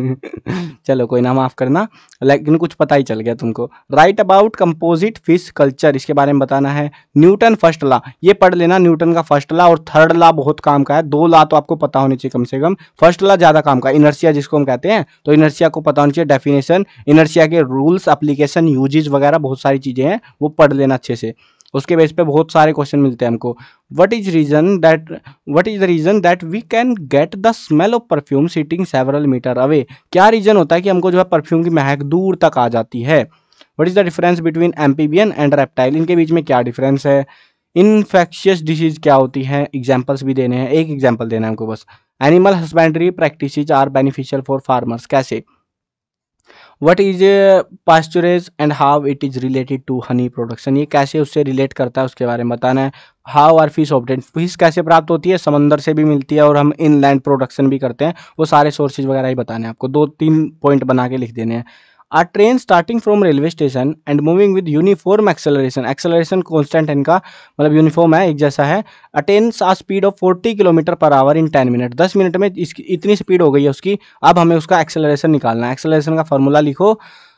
चलो कोई ना माफ़ करना लेकिन कुछ पता ही चल गया तुमको write about composite fish culture इसके बारे में बताना है न्यूटन फर्स्ट लॉ ये पढ़ लेना न्यूटन का फर्स्ट लॉ और थर्ड लॉ बहुत काम का है दो लॉ तो आपको पता होनी चाहिए कम से कम फर्स्ट लॉ ज़्यादा काम का इनर्सिया जिसको हम कहते हैं तो इनर्सिया को पता होनी चाहिए डेफिनेशन इनर्सिया के रूल्स अप्लीकेशन यूजेज वगैरह बहुत सारी चीज़ें हैं वो पढ़ लेना अच्छे से उसके बेस पे बहुत सारे क्वेश्चन मिलते हैं हमको what is reason that what is the reason that we can get the smell of perfume sitting several metre away क्या रीजन होता है कि हमको जो है परफ्यूम की महक दूर तक आ जाती है what is the difference between amphibian and reptile इनके बीच में क्या डिफरेंस है इन्फेक्शियस डिजीज क्या होती है एग्जाम्पल्स भी देने हैं एक एग्जाम्पल देना है हमको बस animal husbandry practice are beneficial for farmers कैसे what is pasturage and how it is related to honey production ये कैसे उससे रिलेट करता है उसके बारे में बताना है how are fish obtain fish कैसे प्राप्त होती है समंदर से भी मिलती है और हम इन लैंड प्रोडक्शन भी करते हैं वो सारे सोर्सेज वगैरह ही बताने हैं आपको दो तीन पॉइंट बना के लिख देने हैं a train starting from railway station and moving with uniform acceleration acceleration constant इनका मतलब यूनिफॉर्म है एक जैसा है attains a speed of forty kilometre per hour in ten minute दस मिनट में इसकी इतनी स्पीड हो गई है उसकी अब हमें उसका एक्सेलरेशन निकालना है एक्सेलरेशन का फॉर्मूला लिखो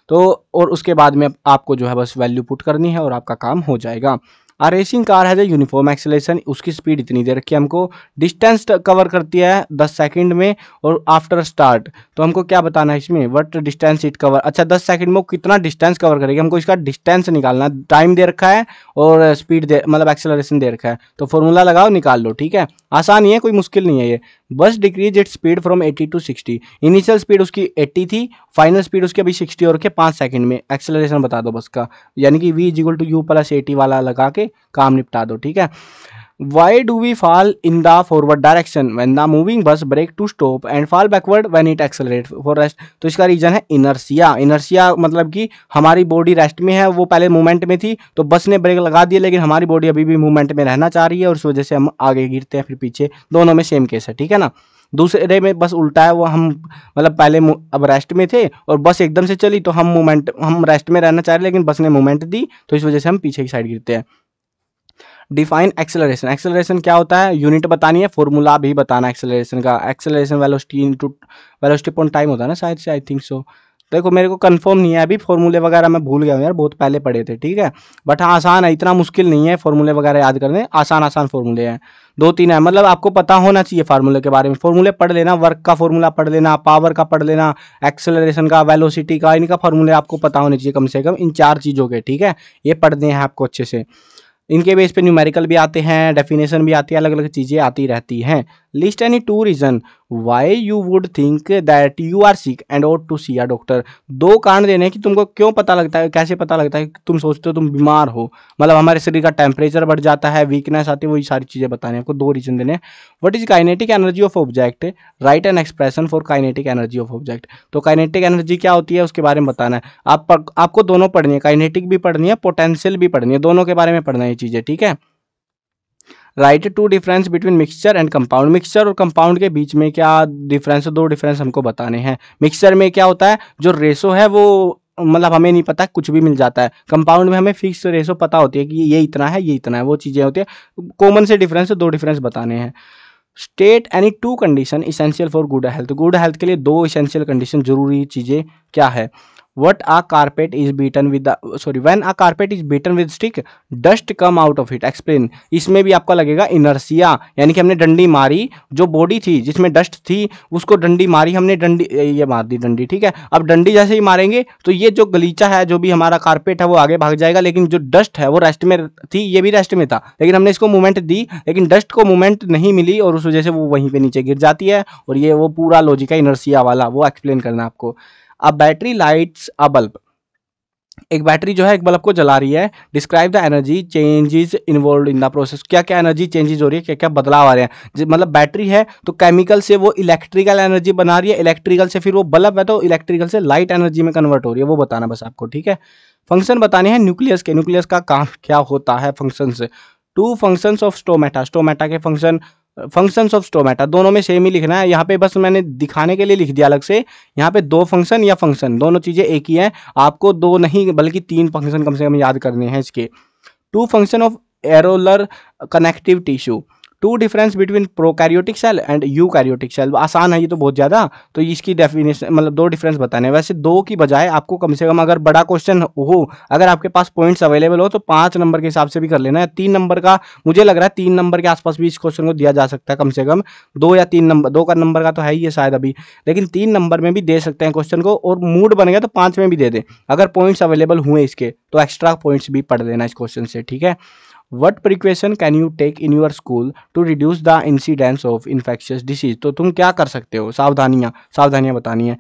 तो और उसके बाद में आपको जो है बस वैल्यू पुट करनी है और आपका काम हो जाएगा आ रेसिंग कार है जो यूनिफॉर्म एक्सेलेशन उसकी स्पीड इतनी दे रखी है हमको डिस्टेंस कवर करती है दस सेकेंड में और आफ्टर स्टार्ट तो हमको क्या बताना है इसमें वट डिस्टेंस इट कवर अच्छा दस सेकेंड में कितना डिस्टेंस कवर करेगी हमको इसका डिस्टेंस निकालना टाइम दे रखा है और स्पीड दे मतलब एक्सेलरेशन दे रखा है तो फॉर्मूला लगाओ निकाल लो ठीक है आसान ही है कोई मुश्किल नहीं है ये bus decrease it speed from 80 to 60 initial speed उसकी 80 थी फाइनल स्पीड उसकी अभी 60 और रखे पाँच सेकंड में एक्सेलरेशन बता दो बस का यानी कि V equal to U plus AT वाला लगा के काम निपटा दो ठीक है why do we fall in the forward direction when the moving bus brake to stop and fall backward when it accelerate for rest तो इसका रीजन है इनर्सिया इनर्सिया मतलब कि हमारी बॉडी रेस्ट में है वो पहले मूवमेंट में थी तो बस ने ब्रेक लगा दिया लेकिन हमारी बॉडी अभी भी मूवमेंट में रहना चाह रही है और उस वजह से हम आगे गिरते हैं फिर पीछे दोनों में सेम केस है ठीक है ना दूसरे में बस उल्टा है वो हम मतलब पहले अब रेस्ट में थे और बस एकदम से चली तो हम मूवमेंट हम रेस्ट में रहना चाह रहे लेकिन बस ने मूवमेंट दी तो इस वजह से हम पीछे की साइड गिरते हैं डिफाइन एक्सेलरेशन एक्सेलरेशन क्या होता है यूनिट बतानी है फॉर्मूला भी बताना एक्सेलरेशन का acceleration velocity into velocity point time होता है ना शायद से आई थिंक सो देखो मेरे को कंफर्म नहीं है अभी फॉर्मूले वगैरह मैं भूल गया हूँ यार बहुत पहले पढ़े थे ठीक है बट हाँ आसान है इतना मुश्किल नहीं है फॉर्मूले वगैरह याद करने आसान आसान फॉर्मूले हैं दो तीन है मतलब आपको पता होना चाहिए फार्मूले के बारे में फॉर्मूले पढ़ लेना वर्क का फॉर्मूला पढ़ लेना पावर का पढ़ लेना एक्सेलरेशन का वेलोसिटी का इनका फार्मूले आपको पता होने चाहिए कम से कम इन चार चीज़ों के ठीक है ये पढ़ने हैं आपको अच्छे से इनके बेस पे न्यूमेरिकल भी आते हैं डेफिनेशन भी आती है अलग अलग चीज़ें आती रहती हैं list any two reason why you would think that you are sick and ought to see a doctor दो कारण देने कि तुमको क्यों पता लगता है कैसे पता लगता है कि तुम सोचते हो तुम बीमार हो मतलब हमारे शरीर का टेम्परेचर बढ़ जाता है वीकनेस आती है वही सारी चीज़ें बतानी आपको दो रीज़न देने what is kinetic energy of object write an expression for kinetic energy of object तो काइनेटिक एनर्जी क्या होती है उसके बारे में बताना है आप, आपको दोनों पढ़नी है काइनेटिक भी पढ़नी है पोटेंशियल भी पढ़नी है दोनों के बारे में पढ़ना है सारी चीज़ें ठीक है write two difference between mixture and compound mixture और कंपाउंड के बीच में क्या डिफरेंस दो डिफरेंस हमको बताने हैं मिक्सचर में क्या होता है जो रेसो है वो मतलब हमें नहीं पता कुछ भी मिल जाता है कंपाउंड में हमें फिक्स रेसो पता होती है कि ये इतना है ये इतना है वो चीज़ें होती है कॉमन से डिफरेंस दो डिफरेंस बताने हैं state any two condition essential for good health good health के लिए दो इसेंशियल कंडीशन जरूरी चीज़ें क्या है what a carpet is beaten with sorry when a carpet is beaten with stick dust come out of it explain इसमें भी आपका लगेगा इनर्सिया यानी कि हमने डंडी मारी जो बॉडी थी जिसमें डस्ट थी उसको डंडी मारी हमने डंडी ये मार दी डंडी ठीक है अब डंडी जैसे ही मारेंगे तो ये जो गलीचा है जो भी हमारा कारपेट है वो आगे भाग जाएगा लेकिन जो डस्ट है वो रेस्ट में थी ये भी रेस्ट में था लेकिन हमने इसको मूवमेंट दी लेकिन डस्ट को मूवमेंट नहीं मिली और उस वजह से वो वहीं पर नीचे गिर जाती है और ये वो पूरा लॉजिक है इनर्सिया वाला वो एक्सप्लेन करना आपको a battery lights a bulb एक बैटरी जो है एक बल्ब को जला रही है describe the energy changes involve in the process क्या क्या एनर्जी चेंजेस हो रही है क्या क्या बदलाव आ रहे हैं मतलब बैटरी है तो केमिकल से वो इलेक्ट्रिकल एनर्जी बना रही है इलेक्ट्रिकल से फिर वो बल्ब है तो इलेक्ट्रिकल से लाइट एनर्जी में कन्वर्ट हो रही है वो बताना बस आपको ठीक है फंक्शन बताने हैं न्यूक्लियस के न्यूक्लियस का काम क्या होता है फंक्शन से two function of stomata stomata के फंक्शन फंक्शंस ऑफ स्टोमेटा दोनों में सेम ही लिखना है यहाँ पे बस मैंने दिखाने के लिए लिख दिया अलग से यहाँ पे दो फंक्शन या फंक्शन दोनों चीज़ें एक ही हैं आपको दो नहीं बल्कि तीन फंक्शन कम से कम याद करने हैं इसके two function of areolar connective tissue two difference between prokaryotic cell and eukaryotic cell आसान है ये तो बहुत ज़्यादा तो इसकी डेफिनेशन मतलब दो डिफरेंस बताने वैसे दो की बजाय आपको कम से कम अगर बड़ा क्वेश्चन हो अगर आपके पास पॉइंट्स अवेलेबल हो तो पाँच नंबर के हिसाब से भी कर लेना है तीन नंबर का मुझे लग रहा है तीन नंबर के आसपास भी इस क्वेश्चन को दिया जा सकता है कम से कम दो या तीन नंबर दो का नंबर का तो है ही है शायद अभी लेकिन तीन नंबर में भी दे सकते हैं क्वेश्चन को और मूड बन गया तो पाँच में भी दे दें अगर पॉइंट्स अवेलेबल हुए इसके तो एक्स्ट्रा पॉइंट्स भी पढ़ लेना इस क्वेश्चन से ठीक है what precaution can you take in your school to reduce the incidence of infectious disease तो तुम क्या कर सकते हो सावधानियाँ सावधानियाँ बतानी है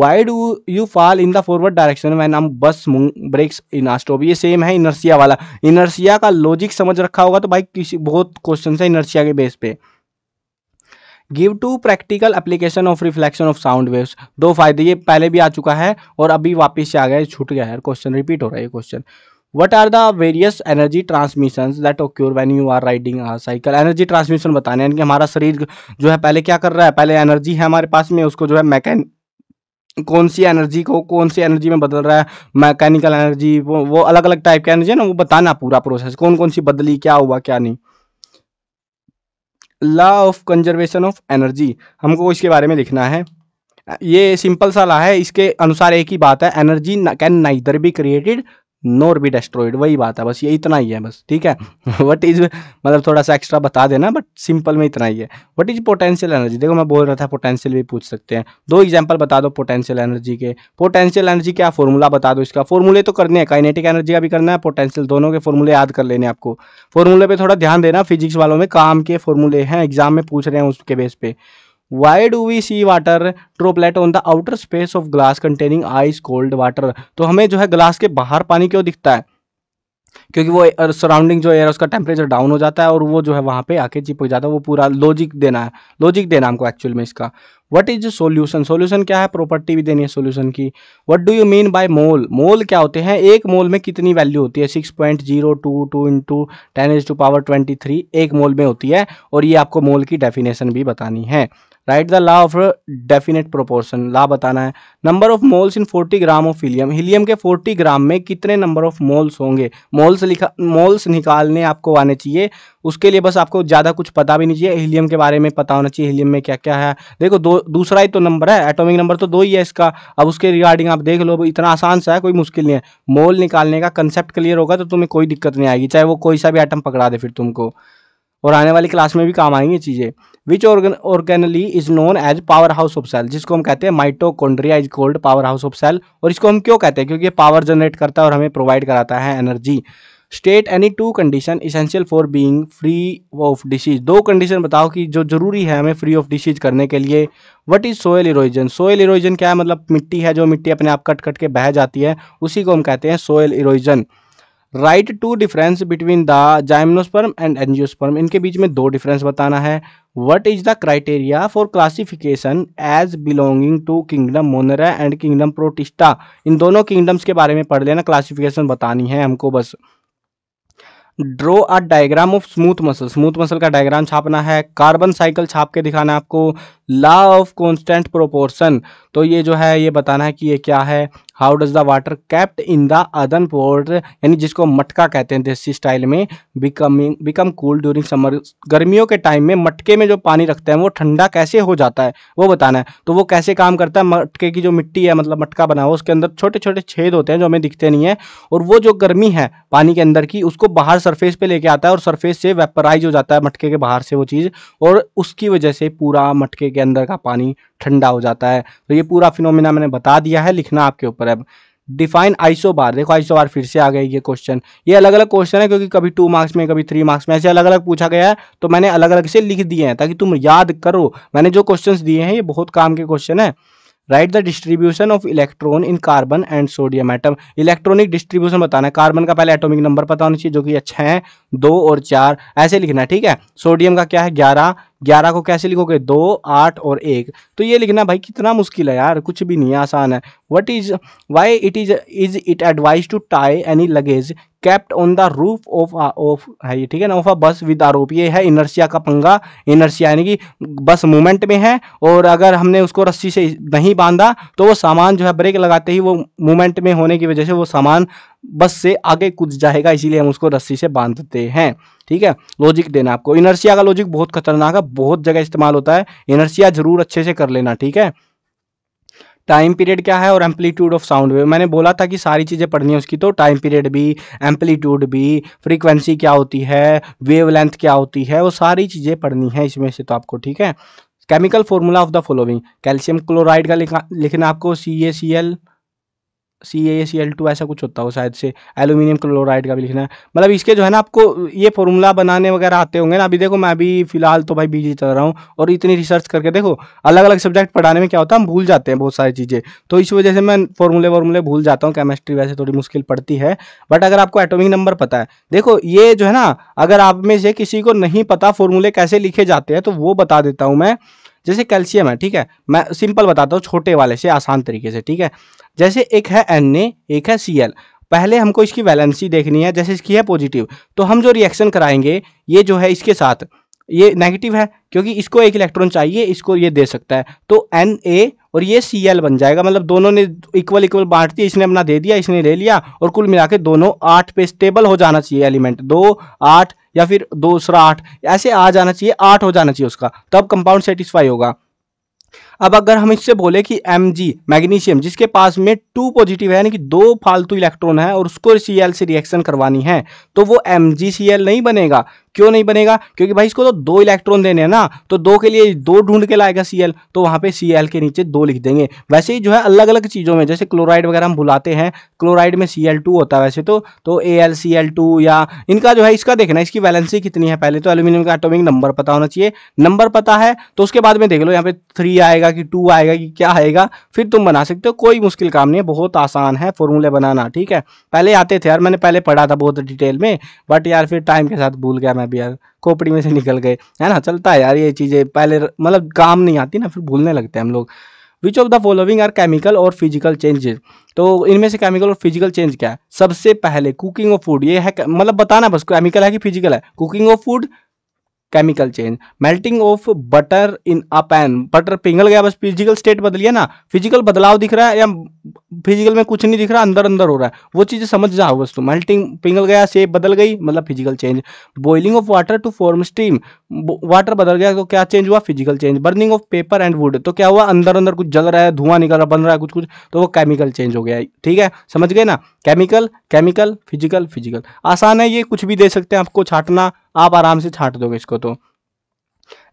why do you fall in the forward direction when a bus breaks इन आस्टोप ये सेम है इनर्सिया वाला इनर्सिया का लॉजिक समझ रखा होगा तो भाई किसी बहुत क्वेश्चन है इनर्सिया के बेस पे give two practical application of reflection of sound waves दो फायदे ये पहले भी आ चुका है और अभी वापस से आ गया छूट गया है क्वेश्चन रिपीट हो रहा है ये question what are the various energy transmission that occur when you are riding a cycle energy transmission बताने यानी कि हमारा शरीर जो है पहले क्या कर रहा है पहले एनर्जी है हमारे पास में उसको जो है मैकेन कौन सी एनर्जी को कौन सी एनर्जी में बदल रहा है मैकेनिकल एनर्जी वो वो अलग अलग टाइप की एनर्जी है ना वो बताना पूरा प्रोसेस कौन कौन सी बदली क्या हुआ क्या नहीं law of conservation of energy हमको इसके बारे में लिखना है ये सिंपल सा ला है इसके अनुसार एक ही बात है energy can neither be created nor be destroyed वही बात है बस ये इतना ही है बस ठीक है वट इज़ मतलब थोड़ा सा एक्स्ट्रा बता देना बट सिंपल में इतना ही है वट इज़ पोटेंशियल एनर्जी देखो मैं बोल रहा था पोटेंशियल भी पूछ सकते हैं दो एग्जाम्पल बता दो पोटेंशियल एनर्जी के पोटेंशियल एनर्जी क्या फॉर्मूला बता दो इसका फॉर्मूले तो करने हैं काइनेटिक एनर्जी का भी करना है पोटेंशियल दोनों के फॉर्मूले याद कर लेने आपको फॉर्मूले पर थोड़ा ध्यान देना फिजिक्स वालों में काम के फॉर्मूले हैं एग्जाम में पूछ रहे हैं उसके बेस पे why do we see water droplet on the outer space of glass containing ice cold water तो हमें जो है ग्लास के बाहर पानी क्यों दिखता है क्योंकि वो सराउंडिंग जो एयर है उसका टेम्परेचर डाउन हो जाता है और वो जो है वहाँ पे आके चिपक जाता है वो पूरा लॉजिक देना है लॉजिक देना हमको एक्चुअल में इसका व्हाट इज सॉल्यूशन सॉल्यूशन क्या है प्रॉपर्टी भी देनी है सॉल्यूशन की what do you mean by mole mole क्या होते हैं एक मोल में कितनी वैल्यू होती है six point zero two two into ten is to power twenty three एक मोल में होती है और ये आपको मोल की डेफिनेशन भी बतानी है write the law of definite proportion law बताना है number of moles in 40 gram of helium helium के 40 ग्राम में कितने नंबर ऑफ मोल्स होंगे मोल्स लिखा मोल्स निकालने आपको आने चाहिए उसके लिए बस आपको ज़्यादा कुछ पता भी नहीं चाहिए हीलियम के बारे में पता होना चाहिए हीलियम में क्या क्या है देखो दो दूसरा ही तो नंबर है एटॉमिक नंबर तो दो ही है इसका अब उसके रिगार्डिंग आप देख लो इतना आसान सा है कोई मुश्किल नहीं है मोल निकालने का कंसेप्ट क्लियर होगा तो तुम्हें कोई दिक्कत नहीं आएगी चाहे वो कोई सा भी आइटम पकड़ा दे फिर तुमको और आने वाली क्लास में भी काम आएंगी चीज़ें which organ organelle is known as power house of cell जिसको हम कहते हैं mitochondria is called power house of cell और इसको हम क्यों कहते हैं क्योंकि ये पावर जनरेट करता है और हमें प्रोवाइड कराता है energy state any two condition essential for being free of disease दो कंडीशन बताओ कि जो जरूरी है हमें फ्री ऑफ डिसीज करने के लिए what is soil erosion soil erosion क्या है मतलब मिट्टी है जो मिट्टी अपने आप कट कट के बह जाती है उसी को हम कहते हैं soil erosion write two difference between the gymnosperm and angiosperm इनके बीच में दो डिफरेंस बताना है what is the criteria for classification as belonging to kingdom Monera and kingdom Protista इन दोनों किंगडम्स के बारे में पढ़ लेना क्लासिफिकेशन बतानी है हमको बस draw a diagram of smooth muscle smooth muscle का डायग्राम छापना है कार्बन साइकिल छाप के दिखाना है आपको लॉ ऑफ कॉन्स्टेंट प्रोपोर्शन तो ये जो है ये बताना है कि ये क्या है how does the water kept in the earthen pot यानी जिसको मटका कहते हैं देसी स्टाइल में becoming become cool during summer गर्मियों के टाइम में मटके में जो पानी रखते हैं वो ठंडा कैसे हो जाता है वो बताना है तो वो कैसे काम करता है मटके की जो मिट्टी है मतलब मटका बना हुआ उसके अंदर छोटे छोटे छेद होते हैं जो हमें दिखते नहीं है और वो जो गर्मी है पानी के अंदर की उसको बाहर सरफेस पर लेके आता है और सरफेस से वेपराइज हो जाता है मटके के बाहर से वो चीज़ और उसकी वजह से पूरा मटके के अंदर का पानी ठंडा हो जाता है तो ये ये पूरा फिनोमिना मैंने बता दिया है लिखना आपके ऊपर है डिफाइन आइसो बार देखो आइसो बार फिर से आ गई ये क्वेश्चन ये अलग अलग क्वेश्चन है क्योंकि कभी टू मार्क्स में कभी थ्री मार्क्स में ऐसे अलग अलग पूछा गया है तो मैंने अलग अलग से लिख दिए हैं ताकि तुम याद करो मैंने जो क्वेश्चन दिए हैं ये बहुत काम के क्वेश्चन है write the distribution of electron in carbon and sodium atom electronic distribution बताना है कार्बन का पहले एटॉमिक नंबर पता होना चाहिए जो कि छः दो और चार ऐसे लिखना है ठीक है सोडियम का क्या है ग्यारह ग्यारह को कैसे लिखोगे दो आठ और एक तो ये लिखना भाई कितना मुश्किल है यार कुछ भी नहीं आसान है what is why it is is it advise to tie any luggage kept on the roof of of है ये ठीक है ना ऑफ अ बस विद आरोप ये है इनर्सिया का पंगा इनर्सिया यानी कि बस मूवमेंट में है और अगर हमने उसको रस्सी से नहीं बांधा तो वो सामान जो है ब्रेक लगाते ही वो मूवमेंट में होने की वजह से वो सामान बस से आगे कूद जाएगा इसीलिए हम उसको रस्सी से बांधते हैं ठीक है लॉजिक देना आपको इनर्सिया का लॉजिक बहुत खतरनाक है बहुत जगह इस्तेमाल होता है इनर्सिया जरूर अच्छे से कर लेना ठीक है टाइम पीरियड क्या है और एम्पलीट्यूड ऑफ साउंड वेव मैंने बोला था कि सारी चीज़ें पढ़नी है उसकी तो टाइम पीरियड भी एम्पलीट्यूड भी फ्रीक्वेंसी क्या होती है वेव लेंथ क्या होती है वो सारी चीज़ें पढ़नी है इसमें से तो आपको ठीक है chemical formula of the following calcium chloride का लिखना लिखना आपको C A C L C A C L two ऐसा कुछ होता हो शायद से एलुमिनियम क्लोराइड का भी लिखना है मतलब इसके जो है ना आपको ये फॉर्मूला बनाने वगैरह आते होंगे ना अभी देखो मैं अभी फिलहाल तो भाई बीजी चल रहा हूँ और इतनी रिसर्च करके देखो अलग अलग सब्जेक्ट पढ़ाने में क्या होता है हम भूल जाते हैं बहुत सारी चीज़ें तो इस वजह से मैं फॉर्मूले वार्मूले भूल जाता हूँ केमिस्ट्री वैसे थोड़ी मुश्किल पड़ती है बट अगर आपको एटोमिक नंबर पता है देखो ये जो है ना अगर आप में से किसी को नहीं पता फॉर्मूले कैसे लिखे जाते हैं तो वो बता देता हूँ मैं जैसे कैल्शियम है ठीक है मैं सिंपल बताता हूँ छोटे वाले से आसान तरीके से ठीक है जैसे एक है एन एक है सी एल पहले हमको इसकी वैलेंसी देखनी है जैसे इसकी है पॉजिटिव तो हम जो रिएक्शन कराएंगे ये जो है इसके साथ ये नेगेटिव है क्योंकि इसको एक इलेक्ट्रॉन चाहिए इसको ये दे सकता है तो एन ए और ये सी एल बन जाएगा मतलब दोनों ने इक्वल इक्वल बांट दिया इसने अपना दे दिया इसने ले लिया और कुल मिला के दोनों आठ पे स्टेबल हो जाना चाहिए एलिमेंट दो आठ या फिर दूसरा आठ ऐसे आ जाना चाहिए आठ हो जाना चाहिए उसका तब कंपाउंड सेटिस्फाई होगा अब अगर हम इससे बोले कि एम मैग्नीशियम जिसके पास में टू पॉजिटिव है यानी कि दो फालतू इलेक्ट्रॉन है और उसको सी से रिएक्शन करवानी है तो वो एम नहीं बनेगा क्यों नहीं बनेगा क्योंकि भाई इसको तो दो इलेक्ट्रॉन देने हैं ना तो दो के लिए दो ढूंढ के लाएगा एल तो वहां पे एल के नीचे दो लिख देंगे वैसे ही जो है अलग अलग चीज़ों में जैसे क्लोराइड वगैरह हम बुलाते हैं क्लोराइड में सी होता है वैसे तो तो ए या इनका जो है इसका देखना इसकी वैलेंसी कितनी है पहले तो एल्यूमिनियम का एटोमिक नंबर पता होना चाहिए नंबर पता है तो उसके बाद में देख लो यहाँ पे थ्री आएगा आएगा कि टू आएगा कि क्या आएगा फिर तुम बना सकते हो कोई मुश्किल काम नहीं है बहुत आसान है फॉर्मूले बनाना ठीक है पहले आते थे यार मैंने पहले पढ़ा था बहुत डिटेल में बट यार फिर टाइम के साथ भूल गया मैं भी यार खोपड़ी में से निकल गए है ना चलता है यार ये चीज़ें पहले मतलब काम नहीं आती ना फिर भूलने लगते हैं हम लोग which of the following are chemical और फिजिकल चेंजेस तो इनमें से केमिकल और फिजिकल चेंज क्या है सबसे पहले कुकिंग ऑफ फूड ये है मतलब बताना बस केमिकल है कि फिजिकल है cooking of food chemical change melting of butter in a pan butter पिघल गया बस फिजिकल स्टेट बदली है ना फिजिकल बदलाव दिख रहा है या फिजिकल में कुछ नहीं दिख रहा अंदर अंदर हो रहा है वो चीज़ें समझ जाओ बस तो मेल्टिंग पिघल गया शेप बदल गई मतलब physical change boiling of water to form steam water बदल गया तो क्या चेंज हुआ physical change burning of paper and wood तो क्या हुआ अंदर अंदर कुछ जल रहा है धुआं निकल रहा बन रहा है कुछ कुछ तो वो केमिकल चेंज हो गया ठीक है समझ गए ना केमिकल केमिकल फिजिकल फिजिकल आसान है ये कुछ भी दे सकते हैं आपको छाटना आप आराम से छाट दोगे इसको तो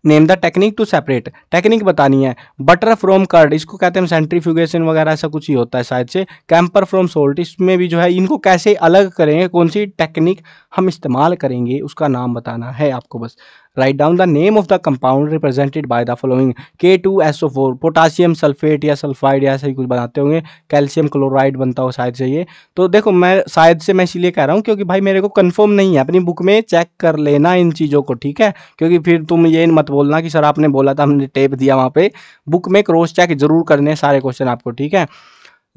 name the technique to separate technique बतानी है बटर फ्रॉम कर्ड इसको कहते हैं सेंट्रीफ्यूगेशन वगैरह ऐसा कुछ ही होता है शायद से कैंपर फ्रॉम सोल्ट इसमें भी जो है इनको कैसे अलग करेंगे कौन सी टेक्निक हम इस्तेमाल करेंगे उसका नाम बताना है आपको बस write down the name of the compound represented by the following K two S O four potassium sulphate या सल्फाइड या ऐसा ही कुछ बनाते होंगे कैल्शियम क्लोराइड बनता हो शायद से ये तो देखो मैं शायद से मैं इसीलिए कह रहा हूँ क्योंकि भाई मेरे को कन्फर्म नहीं है अपनी बुक में चेक कर लेना इन चीज़ों को ठीक है क्योंकि फिर तुम ये मत बोलना कि सर आपने बोला था हमने टेप दिया वहाँ पे बुक में क्रॉस चेक जरूर करने सारे क्वेश्चन आपको ठीक है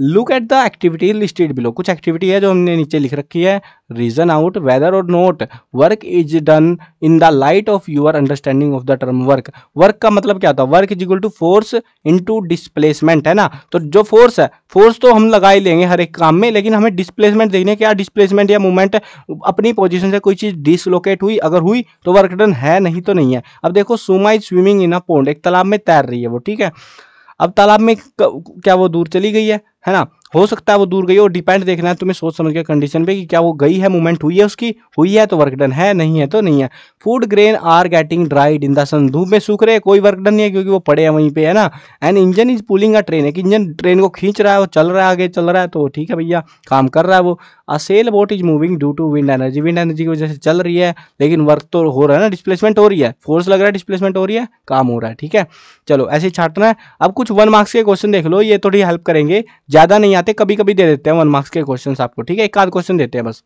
look at the activity listed below कुछ एक्टिविटी है जो हमने नीचे लिख रखी है reason out whether or not work is done in the light of your understanding of the term work work का मतलब क्या होता है work is equal to force into displacement है ना तो जो फोर्स है फोर्स तो हम लगा ही लेंगे हर एक काम में लेकिन हमें डिस्प्लेसमेंट देखने क्या डिस्प्लेसमेंट या मूवमेंट अपनी पोजिशन से कोई चीज़ डिसलोकेट हुई अगर हुई तो वर्क डन है नहीं तो नहीं है अब देखो Suma is swimming in a pond एक तालाब में तैर रही है वो ठीक है अब तालाब में क्या वो दूर चली गई है है ना हो सकता है वो दूर गई और डिपेंड देखना है तुम्हें सोच समझ के कंडीशन पे कि क्या वो गई है मूवमेंट हुई है उसकी हुई है तो वर्क डन है नहीं है तो नहीं है food grain are getting dried in the sun धूप में सूख रहे कोई वर्क डन नहीं है क्योंकि वो पड़े हैं वहीं पे है ना and engine is pulling a train है कि इंजन ट्रेन को खींच रहा है वो चल रहा है आगे चल रहा है तो ठीक है भैया काम कर रहा है वो a sail boat is moving due to wind energy wind energy की वजह से चल रही है लेकिन वर्क तो हो रहा है ना डिस्प्लेसमेंट हो रही है फोर्स लग रहा है डिस्प्लेसमेंट हो रही है काम हो रहा है ठीक है चलो ऐसे ही छाटना है अब कुछ वन मार्क्स के क्वेश्चन देख लो ये थोड़ी हेल्प करेंगे ज़्यादा नहीं आते कभी कभी दे देते हैं वन मार्क्स के क्वेश्चन आपको ठीक है एक आध क्वेश्चन देते हैं बस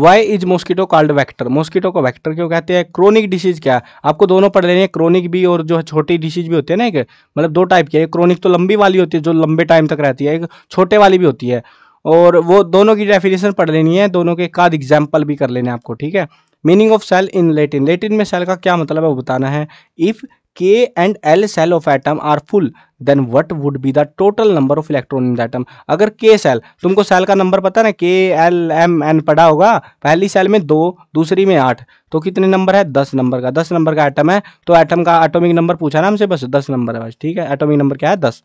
why is mosquito called vector mosquito को वैक्टर क्यों कहते हैं क्रोनिक डिसीज क्या है आपको दोनों पढ़ लेनी है क्रोनिक भी और जो है छोटी डिसीज भी होती है ना एक मतलब दो टाइप की है क्रोनिक तो लंबी वाली होती है जो लंबे टाइम तक रहती है एक छोटे वाली भी होती है और वो दोनों की डेफिनेशन पढ़ लेनी है दोनों के एक एग्जाम्पल भी कर लेने आपको ठीक है meaning of cell in Latin Latin में सेल का क्या मतलब है वो बताना है if K and L shell of atom are full then what would be the total number of electron in the atom अगर के सेल तुमको सेल का नंबर पता ना के एल एम एन पढ़ा होगा पहली सेल में दो दूसरी में आठ तो कितने नंबर है दस नंबर का दस नंबर का एटम है तो एटम का एटोमिक नंबर पूछा ना हमसे बस दस नंबर है बस ठीक है एटोमिक नंबर क्या है दस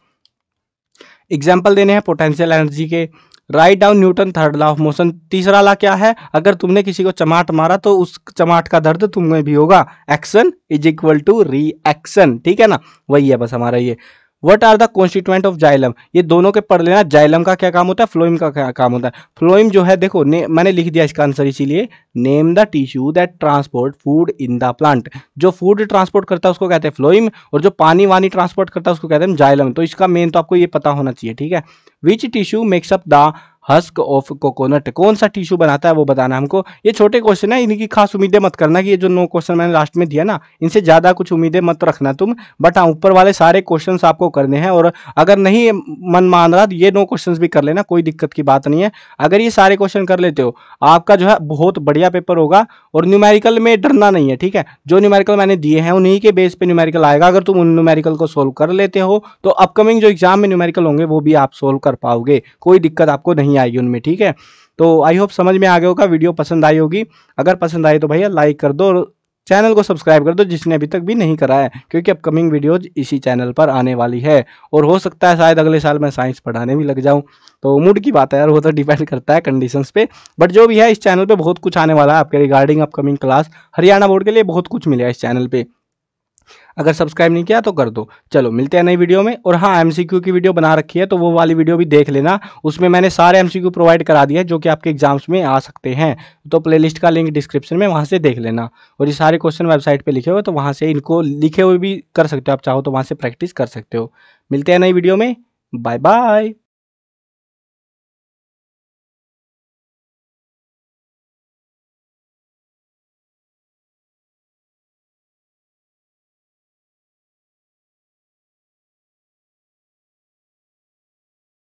एग्जाम्पल देने हैं पोटेंशियल एनर्जी के write down Newton third law of motion तीसरा ला क्या है अगर तुमने किसी को चमाट मारा तो उस चमाट का दर्द तुम्हें भी होगा action is equal to reaction ठीक है ना वही है बस हमारा ये what are the constituent of xylem ये दोनों के पढ़ लेना जाइलम का क्या काम होता है फ्लोइम का क्या काम होता है फ्लोइम जो है देखो ने, मैंने लिख दिया इसका आंसर इसीलिए name the tissue that transport food in the plant जो फूड ट्रांसपोर्ट करता है उसको कहते हैं फ्लोइम और जो पानी वानी ट्रांसपोर्ट करता है उसको कहते हैं जाइलम तो इसका मेन तो आपको ये पता होना चाहिए ठीक है which tissue makes up the husk of coconut कौन सा टिश्यू बनाता है वो बताना हमको ये छोटे क्वेश्चन है इनकी खास उम्मीदें मत करना कि ये जो नो क्वेश्चन मैंने लास्ट में दिया ना इनसे ज़्यादा कुछ उम्मीदें मत रखना तुम बट हाँ ऊपर वाले सारे क्वेश्चन आपको करने हैं और अगर नहीं मन मान रहा ये नो क्वेश्चन भी कर लेना कोई दिक्कत की बात नहीं है अगर ये सारे क्वेश्चन कर लेते हो आपका जो है बहुत बढ़िया पेपर होगा और न्यूमेरिकल में डरना नहीं है ठीक है जो न्यूमेरिकल मैंने दिए हैं उन्हीं के बेस पे न्यूमेरिकल आएगा अगर तुम उन न्यूमेरिकल को सोल्व कर लेते हो तो अपकमिंग जो एग्जाम में न्यूमेरिकल होंगे वो भी आप सोल्व कर पाओगे कोई दिक्कत आपको नहीं नहीं आएगी उनमें ठीक है तो आई होप समझ में आ गया होगा वीडियो पसंद आई होगी अगर पसंद आई तो भैया लाइक कर दो और चैनल को सब्सक्राइब कर दो जिसने अभी तक भी नहीं करा है क्योंकि अपकमिंग वीडियोज इसी चैनल पर आने वाली है और हो सकता है शायद अगले साल मैं साइंस पढ़ाने भी लग जाऊं तो मूड की बात है यार वो तो डिपेंड करता है कंडीशंस पे बट जो भी है इस चैनल पे बहुत कुछ आने वाला है आपके regarding upcoming class Haryana board के लिए बहुत कुछ मिलेगा इस चैनल पर अगर सब्सक्राइब नहीं किया तो कर दो चलो मिलते हैं नई वीडियो में और हाँ एम की वीडियो बना रखी है तो वो वाली वीडियो भी देख लेना उसमें मैंने सारे एम प्रोवाइड करा दिया जो कि आपके एग्जाम्स में आ सकते हैं तो प्लेलिस्ट का लिंक डिस्क्रिप्शन में वहाँ से देख लेना और ये सारे क्वेश्चन वेबसाइट पर लिखे हुए तो वहाँ से इनको लिखे हुए भी कर सकते हो आप चाहो तो वहाँ से प्रैक्टिस कर सकते हो मिलते हैं नई वीडियो में बाय बाय